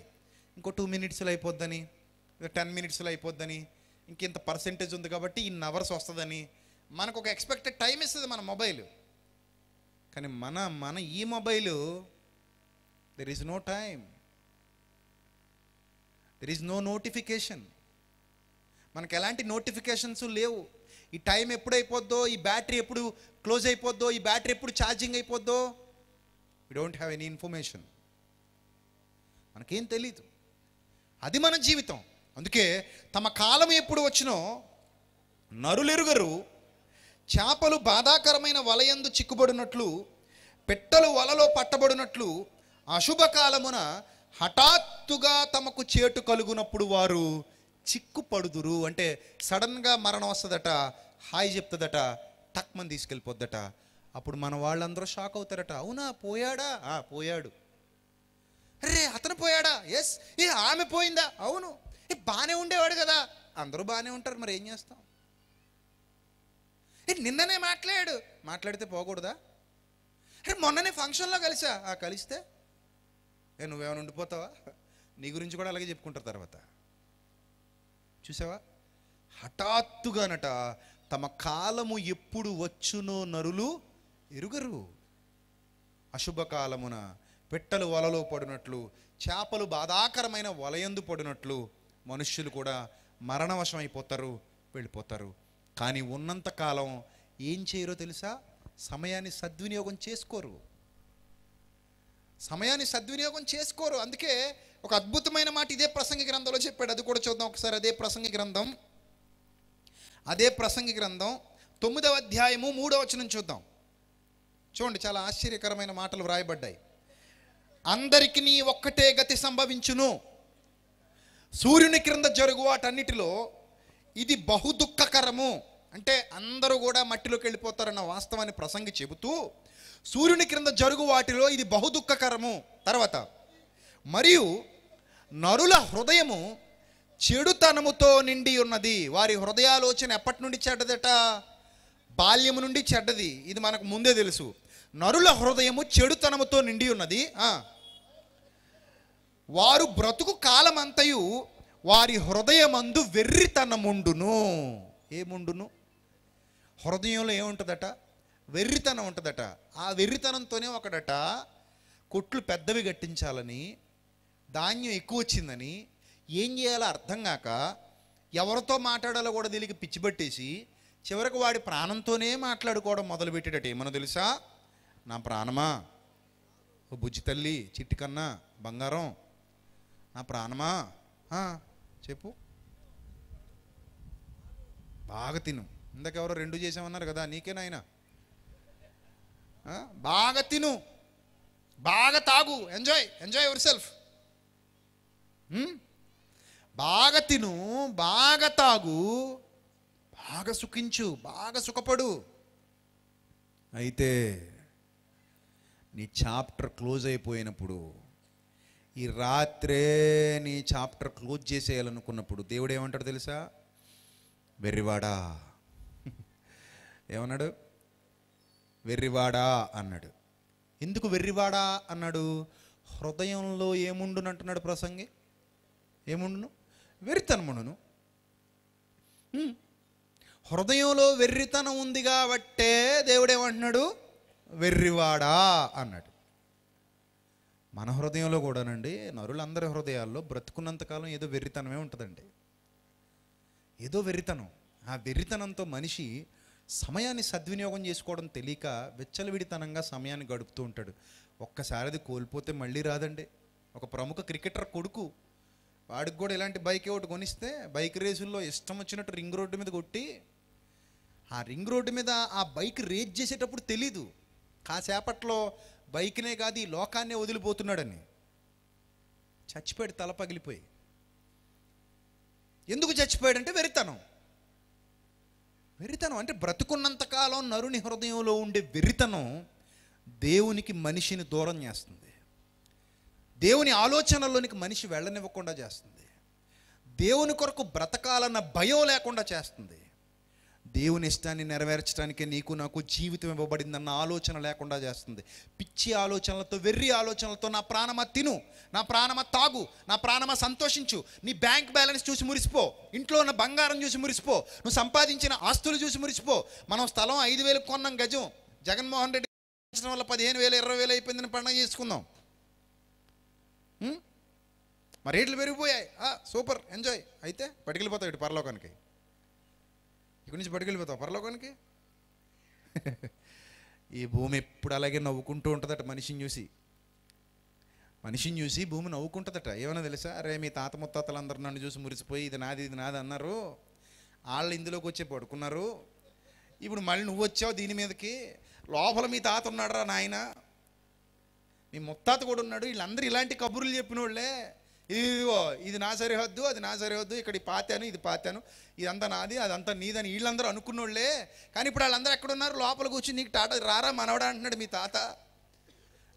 ఇంకో టూ మినిట్స్లో అయిపోద్దని టెన్ మినిట్స్లో అయిపోద్దని ఇంకెంత పర్సెంటేజ్ ఉంది కాబట్టి ఇన్ అవర్స్ వస్తుందని మనకు ఒక ఎక్స్పెక్టెడ్ టైం ఇస్తుంది మన మొబైల్ కానీ మన మన ఈ mobile there is no time there is no notification మనకు ఎలాంటి నోటిఫికేషన్స్ లేవు ఈ టైం ఎప్పుడైపోద్దో ఈ బ్యాటరీ ఎప్పుడు క్లోజ్ అయిపోద్దో ఈ బ్యాటరీ ఎప్పుడు ఛార్జింగ్ అయిపోద్దో we don't have any information మనకేం తెలీదు అది మన జీవితం అందుకే తమ కాలం ఎప్పుడు వచ్చినో నరులెరుగరు చేపలు బాధాకరమైన వలయందు చిక్కుబడినట్లు పెట్టలు వలలో పట్టబడినట్లు అశుభకాలమున హఠాత్తుగా తమకు చేటు కలుగునప్పుడు వారు చిక్కుపడుదురు అంటే సడన్గా మరణం వస్తుందట హాయి చెప్తుందట టక్మని తీసుకెళ్ళిపోద్దట అప్పుడు మన వాళ్ళందరూ షాక్ అవుతారట అవునా పోయాడా ఆ పోయాడు రే అతను పోయాడా ఎస్ ఏ ఆమె పోయిందా అవును ఏ బాగానే ఉండేవాడు కదా అందరూ బాగానే ఉంటారు మరి ఏం చేస్తాం ఏ నిన్ననే మాట్లాడాడు మాట్లాడితే పోకూడదా అరే మొన్ననే ఫంక్షన్లో కలిసా ఆ కలిస్తే ఏ నువ్వేమైనా ఉండిపోతావా నీ గురించి కూడా అలాగే చెప్పుకుంటారు తర్వాత చూసావా హఠాత్తుగానట తమ కాలము ఎప్పుడు వచ్చునో నరులు ఎరుగరు అశుభకాలమున పెట్టలు వలలో పడినట్లు చేపలు బాధాకరమైన వలయందు పడినట్లు మనుష్యులు కూడా మరణవశమైపోతారు వెళ్ళిపోతారు కానీ ఉన్నంతకాలం ఏం చేయరో తెలుసా సమయాన్ని సద్వినియోగం చేసుకోరు సమయాన్ని సద్వినియోగం చేసుకోరు అందుకే ఒక అద్భుతమైన మాట ఇదే ప్రసంగి గ్రంథంలో చెప్పాడు అది కూడా చూద్దాం ఒకసారి అదే ప్రసంగి గ్రంథం అదే ప్రసంగి గ్రంథం తొమ్మిదవ అధ్యాయము మూడవ వచనం చూద్దాం చూడండి చాలా ఆశ్చర్యకరమైన మాటలు వ్రాయబడ్డాయి అందరికి నీ ఒక్కటే గతి సంభవించును సూర్యుని క్రింద జరుగు వాటన్నిటిలో ఇది బహు దుఃఖకరము అంటే అందరూ కూడా మట్టిలోకి వెళ్ళిపోతారన్న వాస్తవాన్ని ప్రసంగి చెబుతూ సూర్యుని క్రింద జరుగు వాటిలో ఇది బహు దుఃఖకరము తర్వాత మరియు నరుల హృదయము చెడుతనముతో నిండి ఉన్నది వారి హృదయాలోచన ఎప్పటి నుండి చెడ్డదట బాల్యము నుండి చెడ్డది ఇది మనకు ముందే తెలుసు నరుల హృదయము చెడుతనముతో నిండి ఉన్నది వారు బ్రతుకు కాలమంతయు వారి హృదయమందు వెర్రితనముండును ఏముండును హృదయంలో ఏముంటుందట వెర్రితనం ఉంటుందట ఆ వెర్రితనంతోనే ఒకడట కొట్లు పెద్దవి కట్టించాలని ధాన్యం ఎక్కువ వచ్చిందని ఏం చేయాలో అర్థం కాక ఎవరితో మాట్లాడాలో కూడా దీనికి పిచ్చిపెట్టేసి చివరికి వాడి ప్రాణంతోనే మాట్లాడుకోవడం మొదలుపెట్టేటట్టు ఏమన్నా తెలుసా నా ప్రాణమా ఓ బుజ్జి తల్లి కన్నా బంగారం నా ప్రాణమా చెప్పు బాగా తిను ఇందాకెవరో రెండు చేసామన్నారు కదా నాయన బాగా తిను బాగా తాగు ఎంజాయ్ ఎంజాయ్ యువర్ సెల్ఫ్ బాగా తిను బాగా తాగు బాగా సుఖించు బాగా సుఖపడు అయితే నీ చాప్టర్ క్లోజ్ అయిపోయినప్పుడు ఈ రాత్రే నీ చాప్టర్ క్లోజ్ చేసేయాలనుకున్నప్పుడు దేవుడు ఏమంటాడు తెలుసా వెర్రివాడా ఏమన్నాడు వెర్రివాడా అన్నాడు ఎందుకు వెర్రివాడా అన్నాడు హృదయంలో ఏముండునంటున్నాడు ప్రసంగి ఏముండును వెర్రితనమును హృదయంలో వెర్రితనం ఉంది కాబట్టే దేవుడేమంటున్నాడు వెర్రివాడా అన్నాడు మన హృదయంలో కూడానండి నరులందరి హృదయాల్లో బ్రతుకున్నంతకాలం ఏదో వెర్రితనమే ఉంటుందండి ఏదో వెర్రితనం ఆ వెర్రితనంతో మనిషి సమయాన్ని సద్వినియోగం చేసుకోవడం తెలియక వెచ్చలవిడితనంగా సమయాన్ని గడుపుతూ ఉంటాడు ఒక్కసారి అది కోల్పోతే మళ్ళీ రాదండి ఒక ప్రముఖ క్రికెటర్ కొడుకు వాడికి కూడా ఇలాంటి బైక్ ఒకటి కొనిస్తే బైక్ రేసుల్లో ఇష్టం వచ్చినట్టు రింగ్ రోడ్డు మీద కొట్టి ఆ రింగ్ రోడ్డు మీద ఆ బైక్ రేజ్ చేసేటప్పుడు తెలీదు కాసేపట్లో బైక్నే కాదు ఈ లోకాన్నే వదిలిపోతున్నాడని చచ్చిపోయాడు తల పగిలిపోయి ఎందుకు చచ్చిపోయాడంటే వెరితనం వెరితనం అంటే బ్రతుకున్నంతకాలం నరుని హృదయంలో ఉండే వెరితనం దేవునికి మనిషిని దూరం చేస్తుంది దేవుని ఆలోచనలోనికి మనిషి వెళ్ళనివ్వకుండా చేస్తుంది దేవుని కొరకు బ్రతకాలన్న భయం లేకుండా చేస్తుంది దేవుని ఇష్టాన్ని నెరవేర్చడానికి నీకు నాకు జీవితం ఇవ్వబడిందన్న ఆలోచన లేకుండా చేస్తుంది పిచ్చి ఆలోచనలతో వెర్రి ఆలోచనలతో నా ప్రాణమ తిను నా ప్రాణమ తాగు నా ప్రాణమ సంతోషించు నీ బ్యాంక్ బ్యాలెన్స్ చూసి మురిసిపో ఇంట్లో ఉన్న బంగారం చూసి మురిసిపో నువ్వు సంపాదించిన ఆస్తులు చూసి మురిసిపో మనం స్థలం ఐదు వేలు కొన్నాం గజం జగన్మోహన్ రెడ్డి వల్ల పదిహేను వేలు ఇరవై వేలు అయిపోయిందని పండుగ చేసుకుందాం మా రేట్లు పెరిగిపోయాయి సూపర్ ఎంజాయ్ అయితే పట్టుకెళ్ళిపోతావు ఇటు పరలోకానికి ఇక్కడి నుంచి పట్టుకెళ్ళిపోతావు పరలోకానికి ఈ భూమి ఎప్పుడు అలాగే నవ్వుకుంటూ ఉంటుందట మనిషిని చూసి మనిషిని చూసి భూమి నవ్వుకుంటుందట ఏమైనా తెలుసా అరే మీ తాత ముత్తాతలందరూ నన్ను చూసి మురిసిపోయి ఇది నాది ఇది నాది అన్నారు వాళ్ళు ఇందులోకి వచ్చి పడుకున్నారు ఇప్పుడు మళ్ళీ నువ్వు వచ్చావు దీని మీదకి లోపల మీ తాత రా నాయన మీ ముత్తాత కూడా ఉన్నాడు వీళ్ళందరూ ఇలాంటి కబుర్లు చెప్పిన వాళ్ళే ఇదిగో ఇది నా సరిహద్దు అది నా సరిహద్దు ఇక్కడ పాతాను ఇది పాతాను ఇదంతా నాది అదంతా నీదని వీళ్ళందరూ అనుకున్నోళ్ళే కానీ ఇప్పుడు వాళ్ళందరూ ఎక్కడున్నారు లోపల కూర్చుని నీకు టాట రారా మనవడా అంటున్నాడు మీ తాత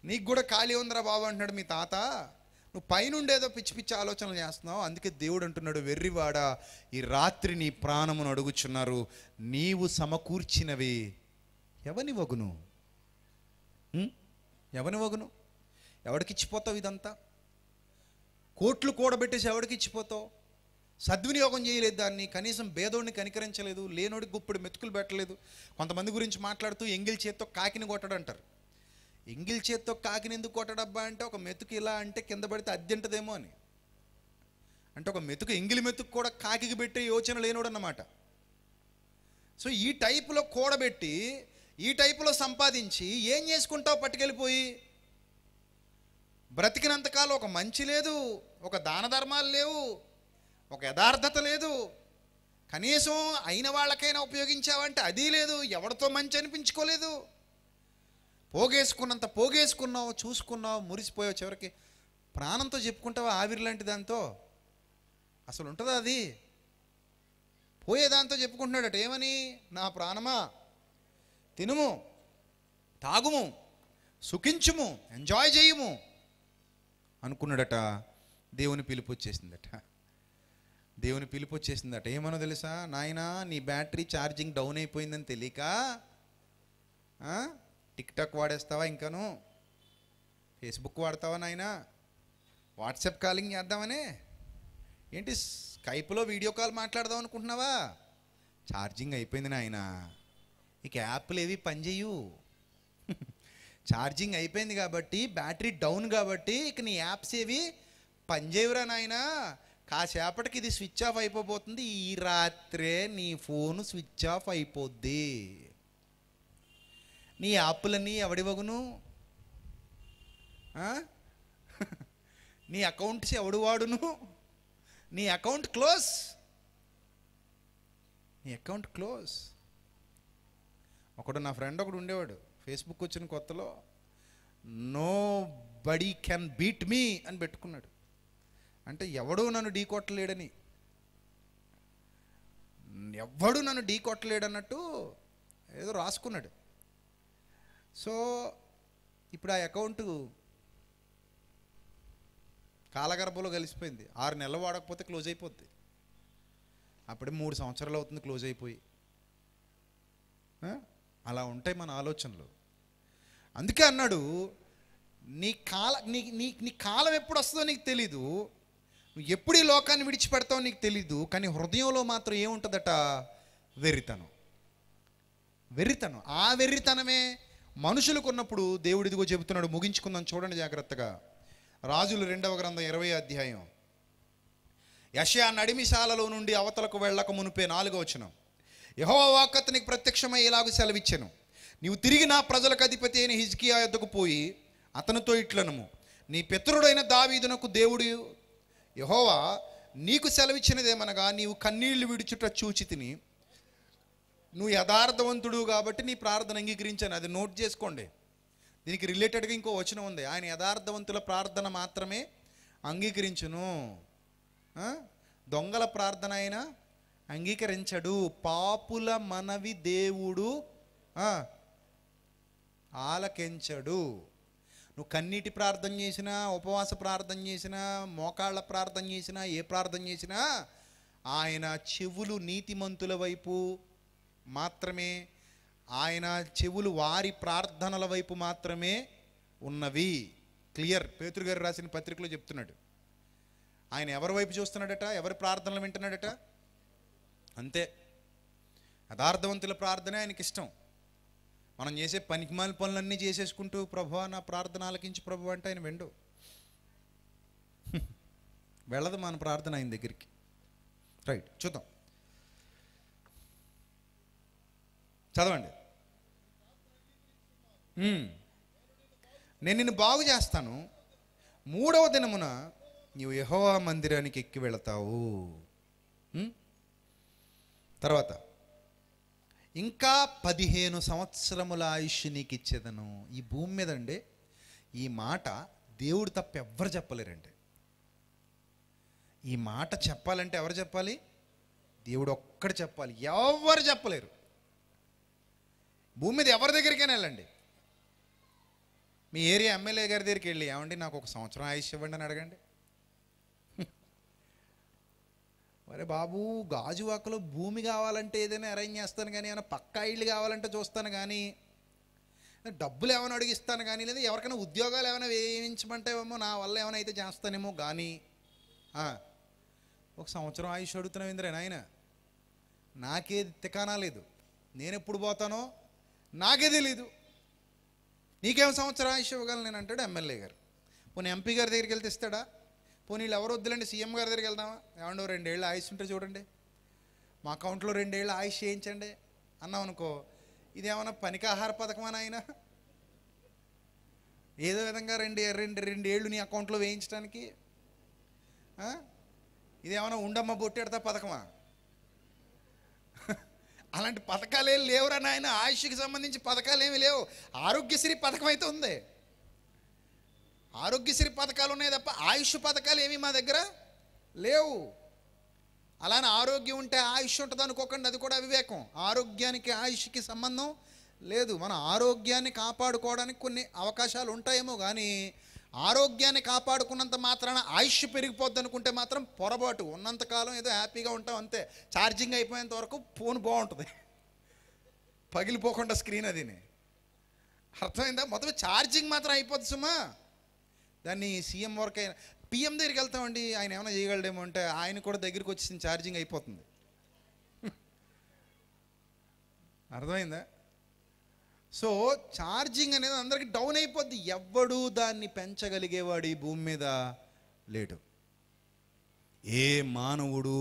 నీకు కూడా ఖాళీ ఉందిరా బాబు అంటున్నాడు మీ తాత నువ్వు పైన ఉండేదో పిచ్చి పిచ్చి ఆలోచనలు చేస్తున్నావు అందుకే దేవుడు అంటున్నాడు వెర్రివాడ ఈ రాత్రి నీ ప్రాణమును అడుగుచున్నారు నీవు సమకూర్చినవి ఎవని వగును ఎవని వగును ఎవడికిచ్చిపోతావు ఇదంతా కోట్లు కూడబెట్టేసి ఎవడికి ఇచ్చిపోతావు సద్వినియోగం చేయలేదు దాన్ని కనీసం భేదోడిని కనికరించలేదు లేనోడికి గుప్పుడు మెతుకులు పెట్టలేదు కొంతమంది గురించి మాట్లాడుతూ ఎంగిల్ చేత్తో కాకిని కొట్టడం అంటారు ఎంగిల్ చేత్తో కాకిని ఎందుకు కొట్టడబ్బా అంటే ఒక మెతుకు ఇలా అంటే కింద పడితే అద్దెంటదేమో అని అంటే ఒక మెతుకు ఎంగిల్ మెతుకు కూడా కాకికి పెట్టే యోచన అన్నమాట సో ఈ టైపులో కూడబెట్టి ఈ టైపులో సంపాదించి ఏం చేసుకుంటావు పట్టుకెళ్ళిపోయి బ్రతికినంతకాలం ఒక మంచి లేదు ఒక దాన ధర్మాలు లేవు ఒక యథార్థత లేదు కనీసం అయిన వాళ్ళకైనా ఉపయోగించావంటే అది లేదు ఎవరితో మంచి అనిపించుకోలేదు పోగేసుకున్నంత పోగేసుకున్నావు చూసుకున్నావు మురిసిపోయావు చివరికి ప్రాణంతో చెప్పుకుంటావా ఆవిరి లాంటి దాంతో అసలు ఉంటుందా అది పోయేదాంతో చెప్పుకుంటున్నాడట ఏమని నా ప్రాణమా తినుము తాగుము సుఖించుము ఎంజాయ్ చేయము అనుకున్నాడట దేవుని పిలుపు వచ్చేసిందట దేవుని పిలుపు వచ్చేసిందట ఏమనో తెలుసా నాయన నీ బ్యాటరీ ఛార్జింగ్ డౌన్ అయిపోయిందని తెలియక టిక్ టాక్ వాడేస్తావా ఇంకాను ఫేస్బుక్ వాడతావా నాయన వాట్సాప్ కాలింగ్ చేద్దామనే ఏంటి స్కైప్లో వీడియో కాల్ మాట్లాడదాం అనుకుంటున్నావా ఛార్జింగ్ అయిపోయింది నాయన ఇక యాప్లు ఏవి పనిచేయు ఛార్జింగ్ అయిపోయింది కాబట్టి బ్యాటరీ డౌన్ కాబట్టి ఇక నీ యాప్స్ ఏవి పనిచేయవురా నాయన కాసేపటికి ఇది స్విచ్ ఆఫ్ అయిపోబోతుంది ఈ రాత్రే నీ ఫోన్ స్విచ్ ఆఫ్ అయిపోద్ది నీ యాప్లన్నీ ఎవడివగును నీ అకౌంట్స్ ఎవడు వాడును నీ అకౌంట్ క్లోజ్ నీ అకౌంట్ క్లోజ్ ఒకడు నా ఫ్రెండ్ ఒకడు ఉండేవాడు ఫేస్బుక్ వచ్చిన కొత్తలో nobody can beat me అని పెట్టుకున్నాడు అంటే ఎవడూ నన్ను ఢీ కొట్టలేడని ఎవడు నన్ను ఢీ కొట్టలేడన్నట్టు ఏదో రాసుకున్నాడు సో ఇప్పుడు ఆ అకౌంటు కాలగర్భలో కలిసిపోయింది ఆరు నెలలు వాడకపోతే క్లోజ్ అయిపోద్ది అప్పుడే మూడు సంవత్సరాలు అవుతుంది క్లోజ్ అయిపోయి అలా ఉంటాయి మన ఆలోచనలు అందుకే అన్నాడు నీ కాల నీ నీ నీ కాలం ఎప్పుడు వస్తుందో నీకు తెలీదు నువ్వు ఎప్పుడు ఈ లోకాన్ని విడిచిపెడతావో నీకు తెలీదు కానీ హృదయంలో మాత్రం ఏముంటుందట వెర్రితనం వెర్రితనం ఆ వెర్రితనమే మనుషులకు ఉన్నప్పుడు దేవుడిదిగో చెబుతున్నాడు ముగించుకుందాం చూడండి జాగ్రత్తగా రాజులు రెండవ గ్రంథం ఇరవై అధ్యాయం యషయా నడిమిశాలలో నుండి అవతలకు వెళ్ళక మునిపే నాలుగో వచనం యహోవ వాకతనికి ప్రత్యక్షమై ఇలాగ సెలవిచ్చాను నీవు తిరిగి నా ప్రజలకు అధిపతి అయిన హిజ్కియా యొద్దకు పోయి అతనితో ఇట్లనము నీ పితరుడైన దావీదునకు దేవుడు యహోవా నీకు సెలవిచ్చినదేమనగా నీవు కన్నీళ్లు విడుచుట చూచి తిని నువ్వు యథార్థవంతుడు కాబట్టి నీ ప్రార్థన అంగీకరించాను అది నోట్ చేసుకోండి దీనికి రిలేటెడ్గా ఇంకో వచనం ఉంది ఆయన యథార్థవంతుల ప్రార్థన మాత్రమే అంగీకరించును దొంగల ప్రార్థన అయినా అంగీకరించడు పాపుల మనవి దేవుడు ఆలకించడు నువ్వు కన్నీటి ప్రార్థన చేసినా ఉపవాస ప్రార్థన చేసినా మోకాళ్ళ ప్రార్థన చేసినా ఏ ప్రార్థన చేసినా ఆయన చెవులు నీతిమంతుల వైపు మాత్రమే ఆయన చెవులు వారి ప్రార్థనల వైపు మాత్రమే ఉన్నవి క్లియర్ పేతురు గారు రాసిన పత్రికలో చెప్తున్నాడు ఆయన ఎవరి వైపు చూస్తున్నాడట ఎవరి ప్రార్థనలు వింటున్నాడట అంతే యథార్థవంతుల ప్రార్థన ఆయనకి ఇష్టం మనం చేసే పనికిమాల పనులన్నీ చేసేసుకుంటూ ప్రభు నా ప్రార్థన ఆలకించి ప్రభు అంటే ఆయన వెండు వెళ్ళదు మన ప్రార్థన ఆయన దగ్గరికి రైట్ చూద్దాం చదవండి నేను నిన్ను బాగు చేస్తాను మూడవ దినమున నీవు యహోవా మందిరానికి ఎక్కి వెళతావు తర్వాత ఇంకా పదిహేను సంవత్సరముల ఆయుష్ నీకు ఇచ్చేదను ఈ భూమి మీద అండి ఈ మాట దేవుడు తప్ప ఎవ్వరు చెప్పలేరండి ఈ మాట చెప్పాలంటే ఎవరు చెప్పాలి దేవుడు ఒక్కడ చెప్పాలి ఎవరు చెప్పలేరు భూమి మీద ఎవరి దగ్గరికైనా వెళ్ళండి మీ ఏరియా ఎమ్మెల్యే గారి దగ్గరికి వెళ్ళి ఏమండి నాకు ఒక సంవత్సరం ఆయుష్ ఇవ్వండి అని అడగండి మరి బాబు గాజువాకలో భూమి కావాలంటే ఏదైనా అరేంజ్ చేస్తాను కానీ ఏమైనా పక్కా ఇళ్ళు కావాలంటే చూస్తాను కానీ డబ్బులు ఏమైనా అడిగిస్తాను కానీ లేదా ఎవరికైనా ఉద్యోగాలు ఏమైనా వేయించమంటేమో నా వల్ల ఏమైనా అయితే చేస్తానేమో కానీ ఒక సంవత్సరం ఆయుష్ అడుగుతున్నాం ఇంద్రే నాయన నాకేది తికానా లేదు నేను ఎప్పుడు పోతానో నాకే తెలీదు నీకేం సంవత్సరం ఆయుష్ ఇవ్వగలను నేను అంటాడు ఎమ్మెల్యే గారు పోనీ ఎంపీ గారి దగ్గరికి వెళ్తే ఇస్తాడా పోనీ ఎవరు వద్దులండి సీఎం గారి దగ్గరికి వెళ్దామా ఏమండో రెండేళ్ళు ఆయుష్ ఉంటే చూడండి మా అకౌంట్లో రెండేళ్ళు ఆయుష్ చేయించండి అన్నాం అనుకో ఇదేమన్నా పనికి ఆహార పథకమా ఆయన ఏదో విధంగా రెండు రెండు రెండేళ్ళు నీ అకౌంట్లో వేయించడానికి ఇదేమన్నా ఉండమ్మ బొట్టెడతా పథకమా అలాంటి పథకాలు ఏం లేవురా నాయన ఆయుష్కి సంబంధించి పథకాలు ఏమి లేవు ఆరోగ్యశ్రీ పథకం అయితే ఉంది ఆరోగ్యశ్రీ పథకాలు ఉన్నాయి తప్ప ఆయుష్ పథకాలు ఏమి మా దగ్గర లేవు అలానే ఆరోగ్యం ఉంటే ఆయుష్ ఉంటుంది అనుకోకండి అది కూడా అవివేకం ఆరోగ్యానికి ఆయుష్కి సంబంధం లేదు మన ఆరోగ్యాన్ని కాపాడుకోవడానికి కొన్ని అవకాశాలు ఉంటాయేమో కానీ ఆరోగ్యాన్ని కాపాడుకున్నంత మాత్రాన ఆయుష్ పెరిగిపోద్ది అనుకుంటే మాత్రం పొరపాటు ఉన్నంతకాలం ఏదో హ్యాపీగా ఉంటాం అంతే ఛార్జింగ్ అయిపోయేంత వరకు ఫోన్ బాగుంటుంది పగిలిపోకుండా స్క్రీన్ అదిని అర్థమైందా మొత్తం ఛార్జింగ్ మాత్రం అయిపోద్ది సుమా దాన్ని సీఎం వరకు అయినా పిఎం దగ్గరికి వెళ్తామండి ఆయన ఏమైనా చేయగలడేమో అంటే ఆయన కూడా దగ్గరికి వచ్చేసింది ఛార్జింగ్ అయిపోతుంది అర్థమైందా సో ఛార్జింగ్ అనేది అందరికి డౌన్ అయిపోద్ది ఎవ్వడు దాన్ని పెంచగలిగేవాడు ఈ భూమి మీద లేడు ఏ మానవుడు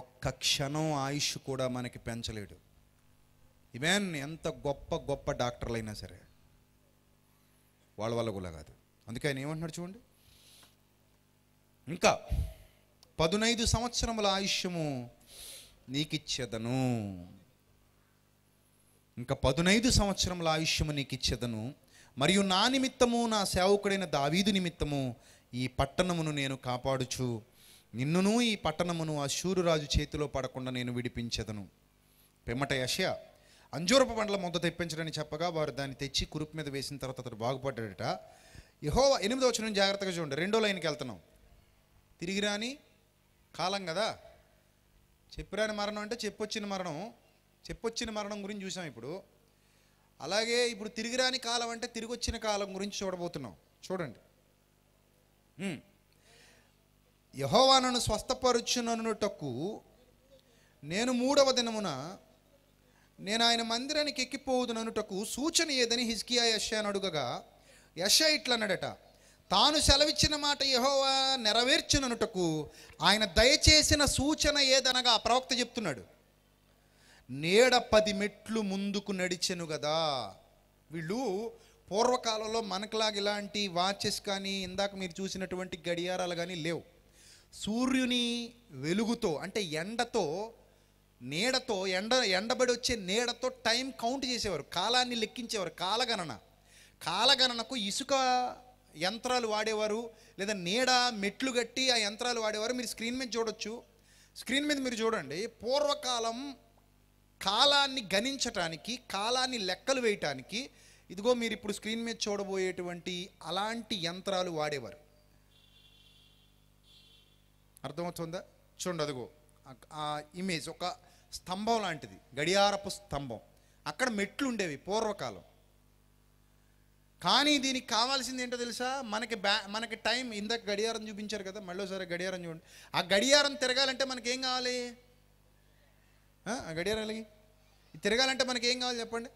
ఒక్క క్షణం ఆయుష్ కూడా మనకి పెంచలేడు ఈమెన్ ఎంత గొప్ప గొప్ప డాక్టర్లైనా సరే వాళ్ళ వల్ల కూడా కాదు అందుకే ఆయన ఏమంటున్నాడు చూడండి ఇంకా పదునైదు సంవత్సరముల ఆయుష్యము నీకిచ్చేదను ఇంకా పదునైదు సంవత్సరముల ఆయుష్యము నీకిచ్చేదను మరియు నా నిమిత్తము నా సేవకుడైన దావీదు నిమిత్తము ఈ పట్టణమును నేను కాపాడుచు నిన్నును ఈ పట్టణమును ఆ శూరురాజు చేతిలో పడకుండా నేను విడిపించదను పెమ్మట యశ అంజూరపు పండ్ల మొద్ద తెప్పించడని చెప్పగా వారు దాన్ని తెచ్చి కురుపు మీద వేసిన తర్వాత అతడు బాగుపడ్డాడట యహోవా ఎనిమిదో వచ్చిన జాగ్రత్తగా చూడండి రెండో లైన్కి వెళ్తున్నాం తిరిగి రాని కాలం కదా చెప్పిరాని మరణం అంటే చెప్పొచ్చిన మరణం చెప్పొచ్చిన మరణం గురించి చూసాం ఇప్పుడు అలాగే ఇప్పుడు తిరిగి రాని కాలం అంటే తిరిగి వచ్చిన కాలం గురించి చూడబోతున్నాం చూడండి యహోవా నన్ను స్వస్థపరుచుననుటకు నేను మూడవ దినమున నేను ఆయన మందిరానికి ఎక్కిపోదుననుటకు సూచన ఏదని హిజ్కియా యష్యాను అడుగగా యశ ఇట్లన్నాడట తాను సెలవిచ్చిన మాట యహోవా నెరవేర్చుననుటకు ఆయన దయచేసిన సూచన ఏదనగా ప్రవక్త చెప్తున్నాడు నేడ పది మెట్లు ముందుకు నడిచెను కదా వీళ్ళు పూర్వకాలంలో మనకులాగా ఇలాంటి వాచెస్ కానీ ఇందాక మీరు చూసినటువంటి గడియారాలు కానీ లేవు సూర్యుని వెలుగుతో అంటే ఎండతో నీడతో ఎండ ఎండబడి వచ్చే నీడతో టైం కౌంట్ చేసేవారు కాలాన్ని లెక్కించేవారు కాలగణన కాలగణనకు ఇసుక యంత్రాలు వాడేవారు లేదా నీడ మెట్లు గట్టి ఆ యంత్రాలు వాడేవారు మీరు స్క్రీన్ మీద చూడొచ్చు స్క్రీన్ మీద మీరు చూడండి పూర్వకాలం కాలాన్ని గణించటానికి కాలాన్ని లెక్కలు వేయటానికి ఇదిగో మీరు ఇప్పుడు స్క్రీన్ మీద చూడబోయేటువంటి అలాంటి యంత్రాలు వాడేవారు అర్థమవుతుందా చూడండి అదిగో ఆ ఇమేజ్ ఒక స్తంభం లాంటిది గడియారపు స్తంభం అక్కడ మెట్లు ఉండేవి పూర్వకాలం కానీ దీనికి కావాల్సింది ఏంటో తెలుసా మనకి బ్యా మనకి టైం ఇందాక గడియారం చూపించారు కదా మళ్ళీ సరే గడియారం చూడండి ఆ గడియారం తిరగాలంటే మనకి ఏం కావాలి ఆ గడియారం అలాగే తిరగాలంటే మనకి ఏం కావాలి చెప్పండి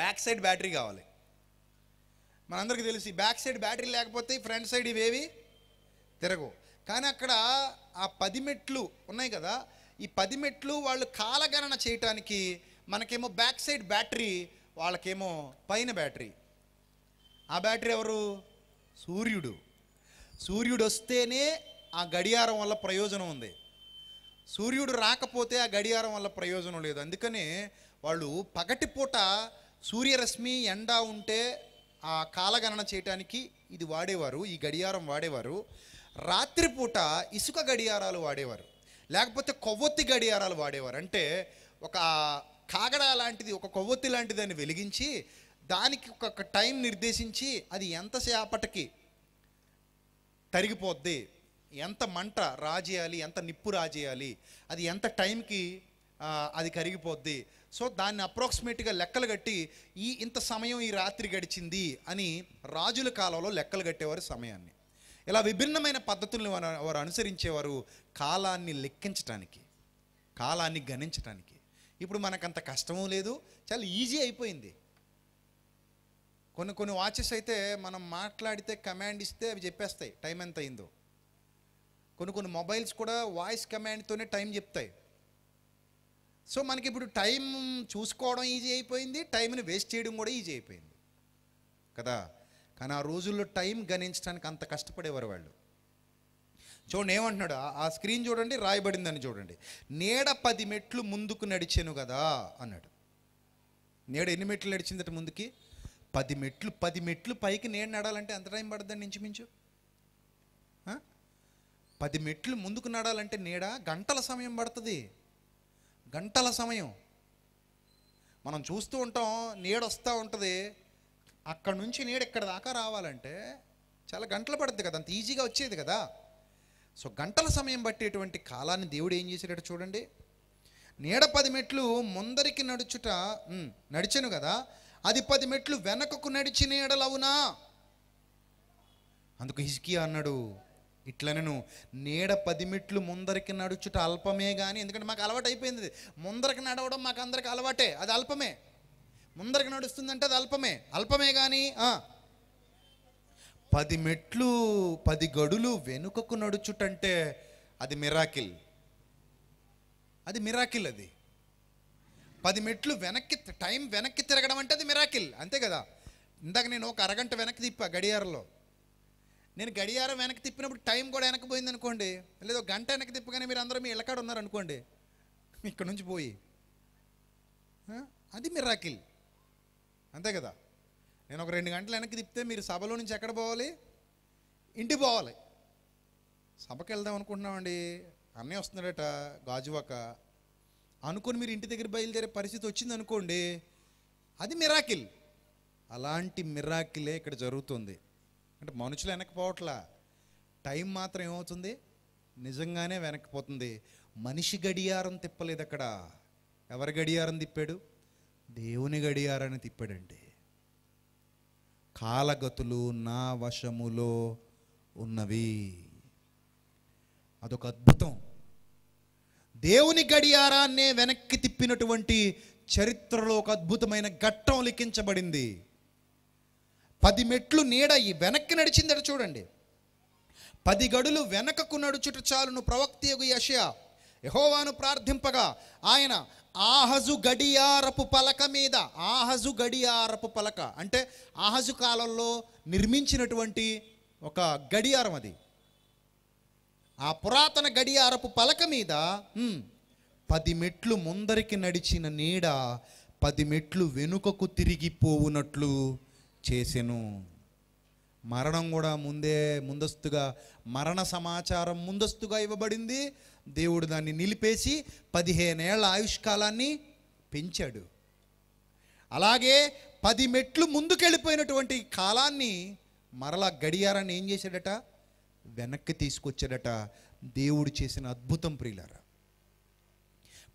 బ్యాక్ సైడ్ బ్యాటరీ కావాలి మనందరికీ తెలుసు బ్యాక్ సైడ్ బ్యాటరీ లేకపోతే ఫ్రంట్ సైడ్ ఇవేవి తిరగవు కానీ అక్కడ ఆ పది మెట్లు ఉన్నాయి కదా ఈ పది మెట్లు వాళ్ళు కాలగణన చేయటానికి మనకేమో బ్యాక్ సైడ్ బ్యాటరీ వాళ్ళకేమో పైన బ్యాటరీ ఆ బ్యాటరీ ఎవరు సూర్యుడు సూర్యుడు వస్తేనే ఆ గడియారం వల్ల ప్రయోజనం ఉంది సూర్యుడు రాకపోతే ఆ గడియారం వల్ల ప్రయోజనం లేదు అందుకనే వాళ్ళు పగటిపూట సూర్యరశ్మి ఎండ ఉంటే ఆ కాలగణన చేయటానికి ఇది వాడేవారు ఈ గడియారం వాడేవారు రాత్రిపూట ఇసుక గడియారాలు వాడేవారు లేకపోతే కొవ్వొత్తి గడియారాలు వాడేవారు అంటే ఒక కాగడ లాంటిది ఒక కొవ్వొత్తి లాంటిదాన్ని వెలిగించి దానికి ఒక టైం నిర్దేశించి అది ఎంతసేపటికి తరిగిపోద్ది ఎంత మంట రాజేయాలి ఎంత నిప్పు రాజేయాలి అది ఎంత టైంకి అది కరిగిపోద్ది సో దాన్ని అప్రాక్సిమేట్గా లెక్కలు కట్టి ఈ ఇంత సమయం ఈ రాత్రి గడిచింది అని రాజుల కాలంలో లెక్కలు కట్టేవారు సమయాన్ని ఇలా విభిన్నమైన పద్ధతులను వారు అనుసరించేవారు కాలాన్ని లెక్కించటానికి కాలాన్ని గణించటానికి ఇప్పుడు మనకంత కష్టమూ లేదు చాలా ఈజీ అయిపోయింది కొన్ని కొన్ని వాచెస్ అయితే మనం మాట్లాడితే కమాండ్ ఇస్తే అవి చెప్పేస్తాయి టైం ఎంత అయిందో కొన్ని కొన్ని మొబైల్స్ కూడా వాయిస్ కమాండ్తోనే టైం చెప్తాయి సో మనకి ఇప్పుడు టైం చూసుకోవడం ఈజీ అయిపోయింది టైంని వేస్ట్ చేయడం కూడా ఈజీ అయిపోయింది కదా కానీ ఆ రోజుల్లో టైం గణించడానికి అంత కష్టపడేవారు వాళ్ళు చూడండి ఏమంటున్నాడు ఆ స్క్రీన్ చూడండి రాయబడిందని చూడండి నీడ పది మెట్లు ముందుకు నడిచాను కదా అన్నాడు నేడ ఎన్ని మెట్లు నడిచిందట ముందుకి పది మెట్లు పది మెట్లు పైకి నేను నడాలంటే ఎంత టైం పడుతుందండి ఇంచుమించు పది మెట్లు ముందుకు నడాలంటే నీడ గంటల సమయం పడుతుంది గంటల సమయం మనం చూస్తూ ఉంటాం నీడ వస్తూ ఉంటుంది అక్కడ నుంచి నీడ ఇక్కడ దాకా రావాలంటే చాలా గంటలు పడుతుంది కదా అంత ఈజీగా వచ్చేది కదా సో గంటల సమయం పట్టేటువంటి కాలాన్ని దేవుడు ఏం చేసేటట్టు చూడండి నీడ పది మెట్లు ముందరికి నడుచుట నడిచను కదా అది పది మెట్లు వెనకకు నడిచిన ఎడలవునా అందుకు హిజ్కి అన్నాడు నేను నీడ పది మెట్లు ముందరికి నడుచుట అల్పమే కానీ ఎందుకంటే మాకు అలవాటు అయిపోయింది ముందరికి నడవడం మాకు అందరికి అలవాటే అది అల్పమే ముందరికి నడుస్తుందంటే అది అల్పమే అల్పమే కానీ పది మెట్లు పది గడులు వెనుకకు నడుచుటంటే అది మిరాకిల్ అది మిరాకిల్ అది పది మెట్లు వెనక్కి టైం వెనక్కి తిరగడం అంటే అది మిరాకిల్ అంతే కదా ఇందాక నేను ఒక అరగంట వెనక్కి తిప్పా గడియారంలో నేను గడియారం వెనక్కి తిప్పినప్పుడు టైం కూడా వెనక్కి పోయింది అనుకోండి లేదా గంట వెనక్కి తిప్పగానే మీరు అందరూ మీ ఇళ్ళకాడ ఉన్నారు అనుకోండి ఇక్కడ నుంచి పోయి అది మిరాకిల్ అంతే కదా నేను ఒక రెండు గంటలు వెనక్కి తిప్పితే మీరు సభలో నుంచి ఎక్కడ పోవాలి ఇంటికి పోవాలి సభకి వెళ్దాం అనుకుంటున్నామండి అన్నీ వస్తున్నాడట గాజువాక అనుకొని మీరు ఇంటి దగ్గర బయలుదేరే పరిస్థితి వచ్చింది అనుకోండి అది మిరాకిల్ అలాంటి మిరాకిలే ఇక్కడ జరుగుతుంది అంటే మనుషులు వెనకపోవట్లా టైం మాత్రం ఏమవుతుంది నిజంగానే వెనక్కిపోతుంది మనిషి గడియారం తిప్పలేదు అక్కడ ఎవరి గడియారం తిప్పాడు దేవుని గడియారాన్ని తిప్పాడండి కాలగతులు నా వశములో ఉన్నవి అదొక అద్భుతం దేవుని గడియారాన్నే వెనక్కి తిప్పినటువంటి చరిత్రలో ఒక అద్భుతమైన ఘట్టం లిఖించబడింది పది మెట్లు నీడ ఈ వెనక్కి నడిచిందట చూడండి పది గడులు వెనకకు నడుచుట చాలును ప్రవక్తియగు యషయా యహోవాను ప్రార్థింపగా ఆయన ఆహజు గడియారపు పలక మీద ఆహజు గడియారపు పలక అంటే ఆహజు కాలంలో నిర్మించినటువంటి ఒక గడియారం అది ఆ పురాతన గడియారపు పలక మీద పది మెట్లు ముందరికి నడిచిన నీడ పది మెట్లు వెనుకకు తిరిగిపోవునట్లు చేసెను మరణం కూడా ముందే ముందస్తుగా మరణ సమాచారం ముందస్తుగా ఇవ్వబడింది దేవుడు దాన్ని నిలిపేసి పదిహేనేళ్ల ఆయుష్కాలాన్ని పెంచాడు అలాగే పది మెట్లు ముందుకెళ్ళిపోయినటువంటి కాలాన్ని మరలా గడియారాన్ని ఏం చేశాడట వెనక్కి తీసుకొచ్చాడట దేవుడు చేసిన అద్భుతం ప్రియులారా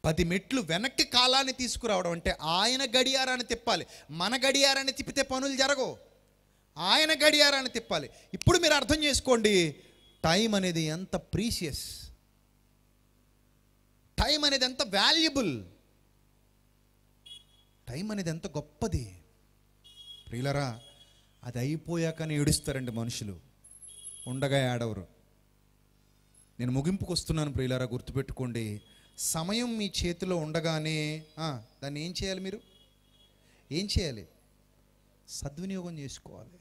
పది మెట్లు వెనక్కి కాలాన్ని తీసుకురావడం అంటే ఆయన గడియారాన్ని తిప్పాలి మన గడియారాన్ని తిప్పితే పనులు జరగవు ఆయన గడియారాన్ని తిప్పాలి ఇప్పుడు మీరు అర్థం చేసుకోండి టైం అనేది ఎంత ప్రీషియస్ టైం అనేది ఎంత వాల్యుబుల్ టైం అనేది ఎంత గొప్పది ప్రియులరా అది అయిపోయాకనే ఏడుస్తారండి మనుషులు ఉండగా ఏడవరు నేను ముగింపుకు వస్తున్నాను ప్రియులారా గుర్తుపెట్టుకోండి సమయం మీ చేతిలో ఉండగానే దాన్ని ఏం చేయాలి మీరు ఏం చేయాలి సద్వినియోగం చేసుకోవాలి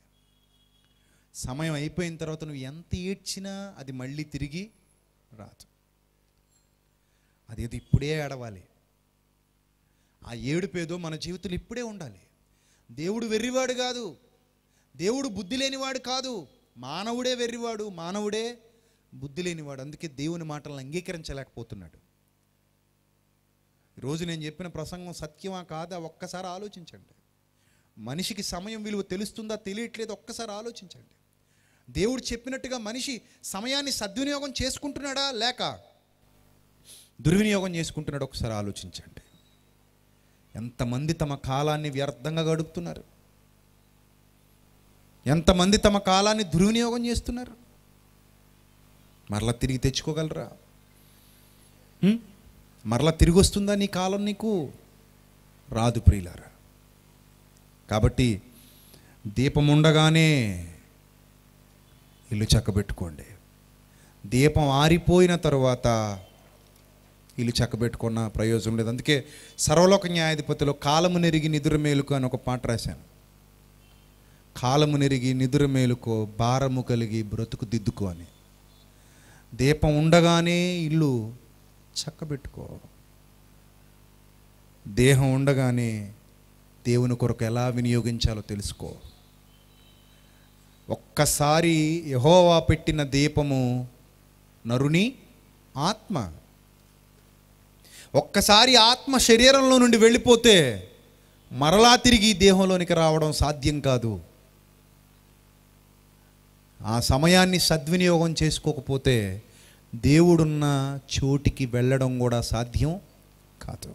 సమయం అయిపోయిన తర్వాత నువ్వు ఎంత ఏడ్చినా అది మళ్ళీ తిరిగి రాదు అదేదో ఇప్పుడే ఏడవాలి ఆ ఏడుపేదో మన జీవితంలో ఇప్పుడే ఉండాలి దేవుడు వెర్రివాడు కాదు దేవుడు బుద్ధి లేనివాడు కాదు మానవుడే వెర్రివాడు మానవుడే బుద్ధి లేనివాడు అందుకే దేవుని మాటలను అంగీకరించలేకపోతున్నాడు ఈరోజు నేను చెప్పిన ప్రసంగం సత్యమా కాదా ఒక్కసారి ఆలోచించండి మనిషికి సమయం విలువ తెలుస్తుందా తెలియట్లేదు ఒక్కసారి ఆలోచించండి దేవుడు చెప్పినట్టుగా మనిషి సమయాన్ని సద్వినియోగం చేసుకుంటున్నాడా లేక దుర్వినియోగం చేసుకుంటున్నాడు ఒకసారి ఆలోచించండి ఎంతమంది తమ కాలాన్ని వ్యర్థంగా గడుపుతున్నారు ఎంతమంది తమ కాలాన్ని దుర్వినియోగం చేస్తున్నారు మరలా తిరిగి తెచ్చుకోగలరా మరలా తిరిగి వస్తుందా నీ కాలం నీకు రాదు ప్రియులారా కాబట్టి దీపం ఉండగానే ఇల్లు చక్కబెట్టుకోండి దీపం ఆరిపోయిన తర్వాత ఇల్లు చక్కబెట్టుకున్న ప్రయోజనం లేదు అందుకే సర్వలోక న్యాయాధిపతిలో కాలము నెరిగి నిద్ర మేలుకు అని ఒక పాట రాశాను కాలము నెరిగి నిదుర మేలుకో భారము కలిగి బ్రతుకు దిద్దుకో అని దీపం ఉండగానే ఇల్లు చక్కబెట్టుకో దేహం ఉండగానే దేవుని కొరకు ఎలా వినియోగించాలో తెలుసుకో ఒక్కసారి యహోవా పెట్టిన దీపము నరుని ఆత్మ ఒక్కసారి ఆత్మ శరీరంలో నుండి వెళ్ళిపోతే మరలా తిరిగి దేహంలోనికి రావడం సాధ్యం కాదు ఆ సమయాన్ని సద్వినియోగం చేసుకోకపోతే దేవుడున్న చోటికి వెళ్ళడం కూడా సాధ్యం కాదు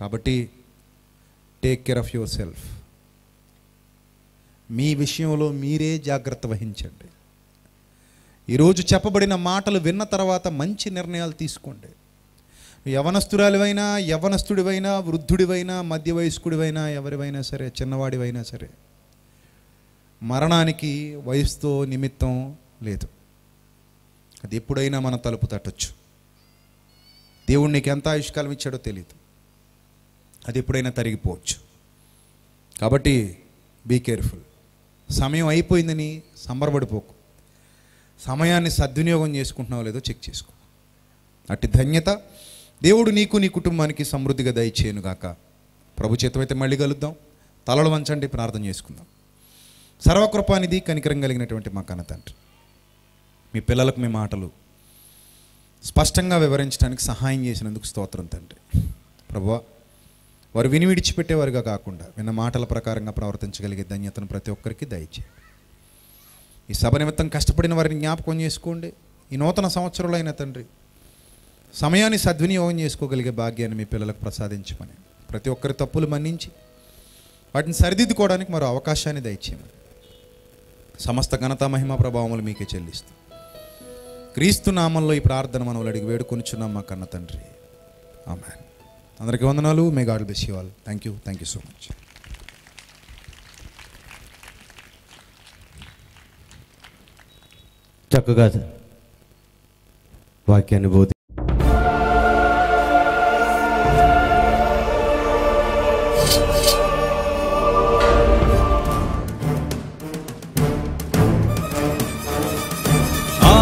కాబట్టి take care of yourself మీ విషయంలో మీరే జాగ్రత్త వహించండి ఈరోజు చెప్పబడిన మాటలు విన్న తర్వాత మంచి నిర్ణయాలు తీసుకోండి యవనస్తురాలివైనా యవనస్తుడివైనా వృద్ధుడివైనా మధ్య వయస్కుడివైనా ఎవరివైనా సరే చిన్నవాడివైనా సరే మరణానికి వయసుతో నిమిత్తం లేదు అది ఎప్పుడైనా మన తలుపు తట్టచ్చు దేవుడు నీకు ఎంత ఆయుష్కాలం ఇచ్చాడో తెలియదు అది ఎప్పుడైనా తరిగిపోవచ్చు కాబట్టి బీ కేర్ఫుల్ సమయం అయిపోయిందని సంబరపడిపోకు సమయాన్ని సద్వినియోగం చేసుకుంటున్నావో లేదో చెక్ చేసుకో అట్టి ధన్యత దేవుడు నీకు నీ కుటుంబానికి సమృద్ధిగా గాక ప్రభు చేతమైతే మళ్ళీ కలుద్దాం తలలు వంచండి ప్రార్థన చేసుకుందాం సర్వకృపానిధి కనికరం కలిగినటువంటి మా కన్నతండ్రి తండ్రి మీ పిల్లలకు మీ మాటలు స్పష్టంగా వివరించడానికి సహాయం చేసినందుకు స్తోత్రం తండ్రి ప్రభా వారు విని విడిచిపెట్టేవారుగా కాకుండా విన్న మాటల ప్రకారంగా ప్రవర్తించగలిగే ధన్యతను ప్రతి ఒక్కరికి దయచేయండి ఈ సభ నిమిత్తం కష్టపడిన వారిని జ్ఞాపకం చేసుకోండి ఈ నూతన సంవత్సరంలో అయిన తండ్రి సమయాన్ని సద్వినియోగం చేసుకోగలిగే భాగ్యాన్ని మీ పిల్లలకు ప్రసాదించమని ప్రతి ఒక్కరి తప్పులు మన్నించి వాటిని సరిదిద్దుకోవడానికి మరో అవకాశాన్ని దయచేయమని సమస్త ఘనత మహిమ ప్రభావములు మీకే చెల్లిస్తూ క్రీస్తు నామంలో ఈ ప్రార్థన మనం అడిగి వేడుకొనిచున్నాం మా కన్న తండ్రి ఆమె అందరికీ వందనాలు may God bless you all thank you thank you so much చక్కగా వాక్యాన్ని బోధి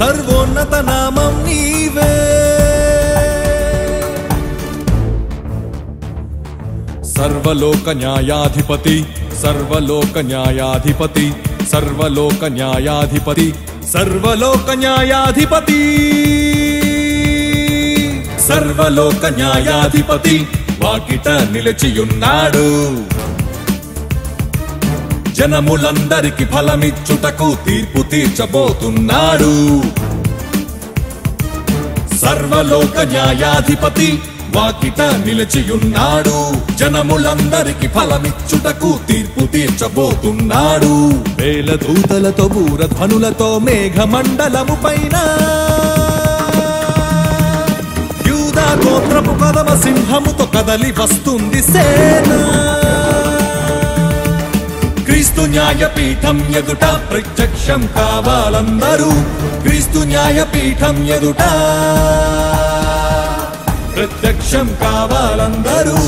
సర్వోన్నత నామం నీవే సర్వలోక న్యాయాధిపతి సర్వలోక న్యాయాధిపతి సర్వలోక న్యాయాధిపతి సర్వలోక న్యాయాధిపతి సర్వలోక న్యాయాధిపతి వాకిట నిలిచియున్నాడు జనములందరికి ఫలమిచ్చుటకు తీర్పు తీర్చబోతున్నాడు సర్వలోక న్యాయాధిపతి వాకిట నిలిచియున్నాడు జనములందరికి ఫలమిచ్చుటకు తీర్పు తీర్చబోతున్నాడు వేల దూతలతో బూరధ్వనులతో మేఘమండలము పైన యూదా గోత్రపు కదమ సింహముతో కదలి వస్తుంది సేనా క్రీస్తు న్యాయపీఠం ఎదుట ప్రత్యక్షం కావాలందరూ క్రీస్తు న్యాయపీఠం ఎదుట ప్రత్యక్షం కావాలందరూ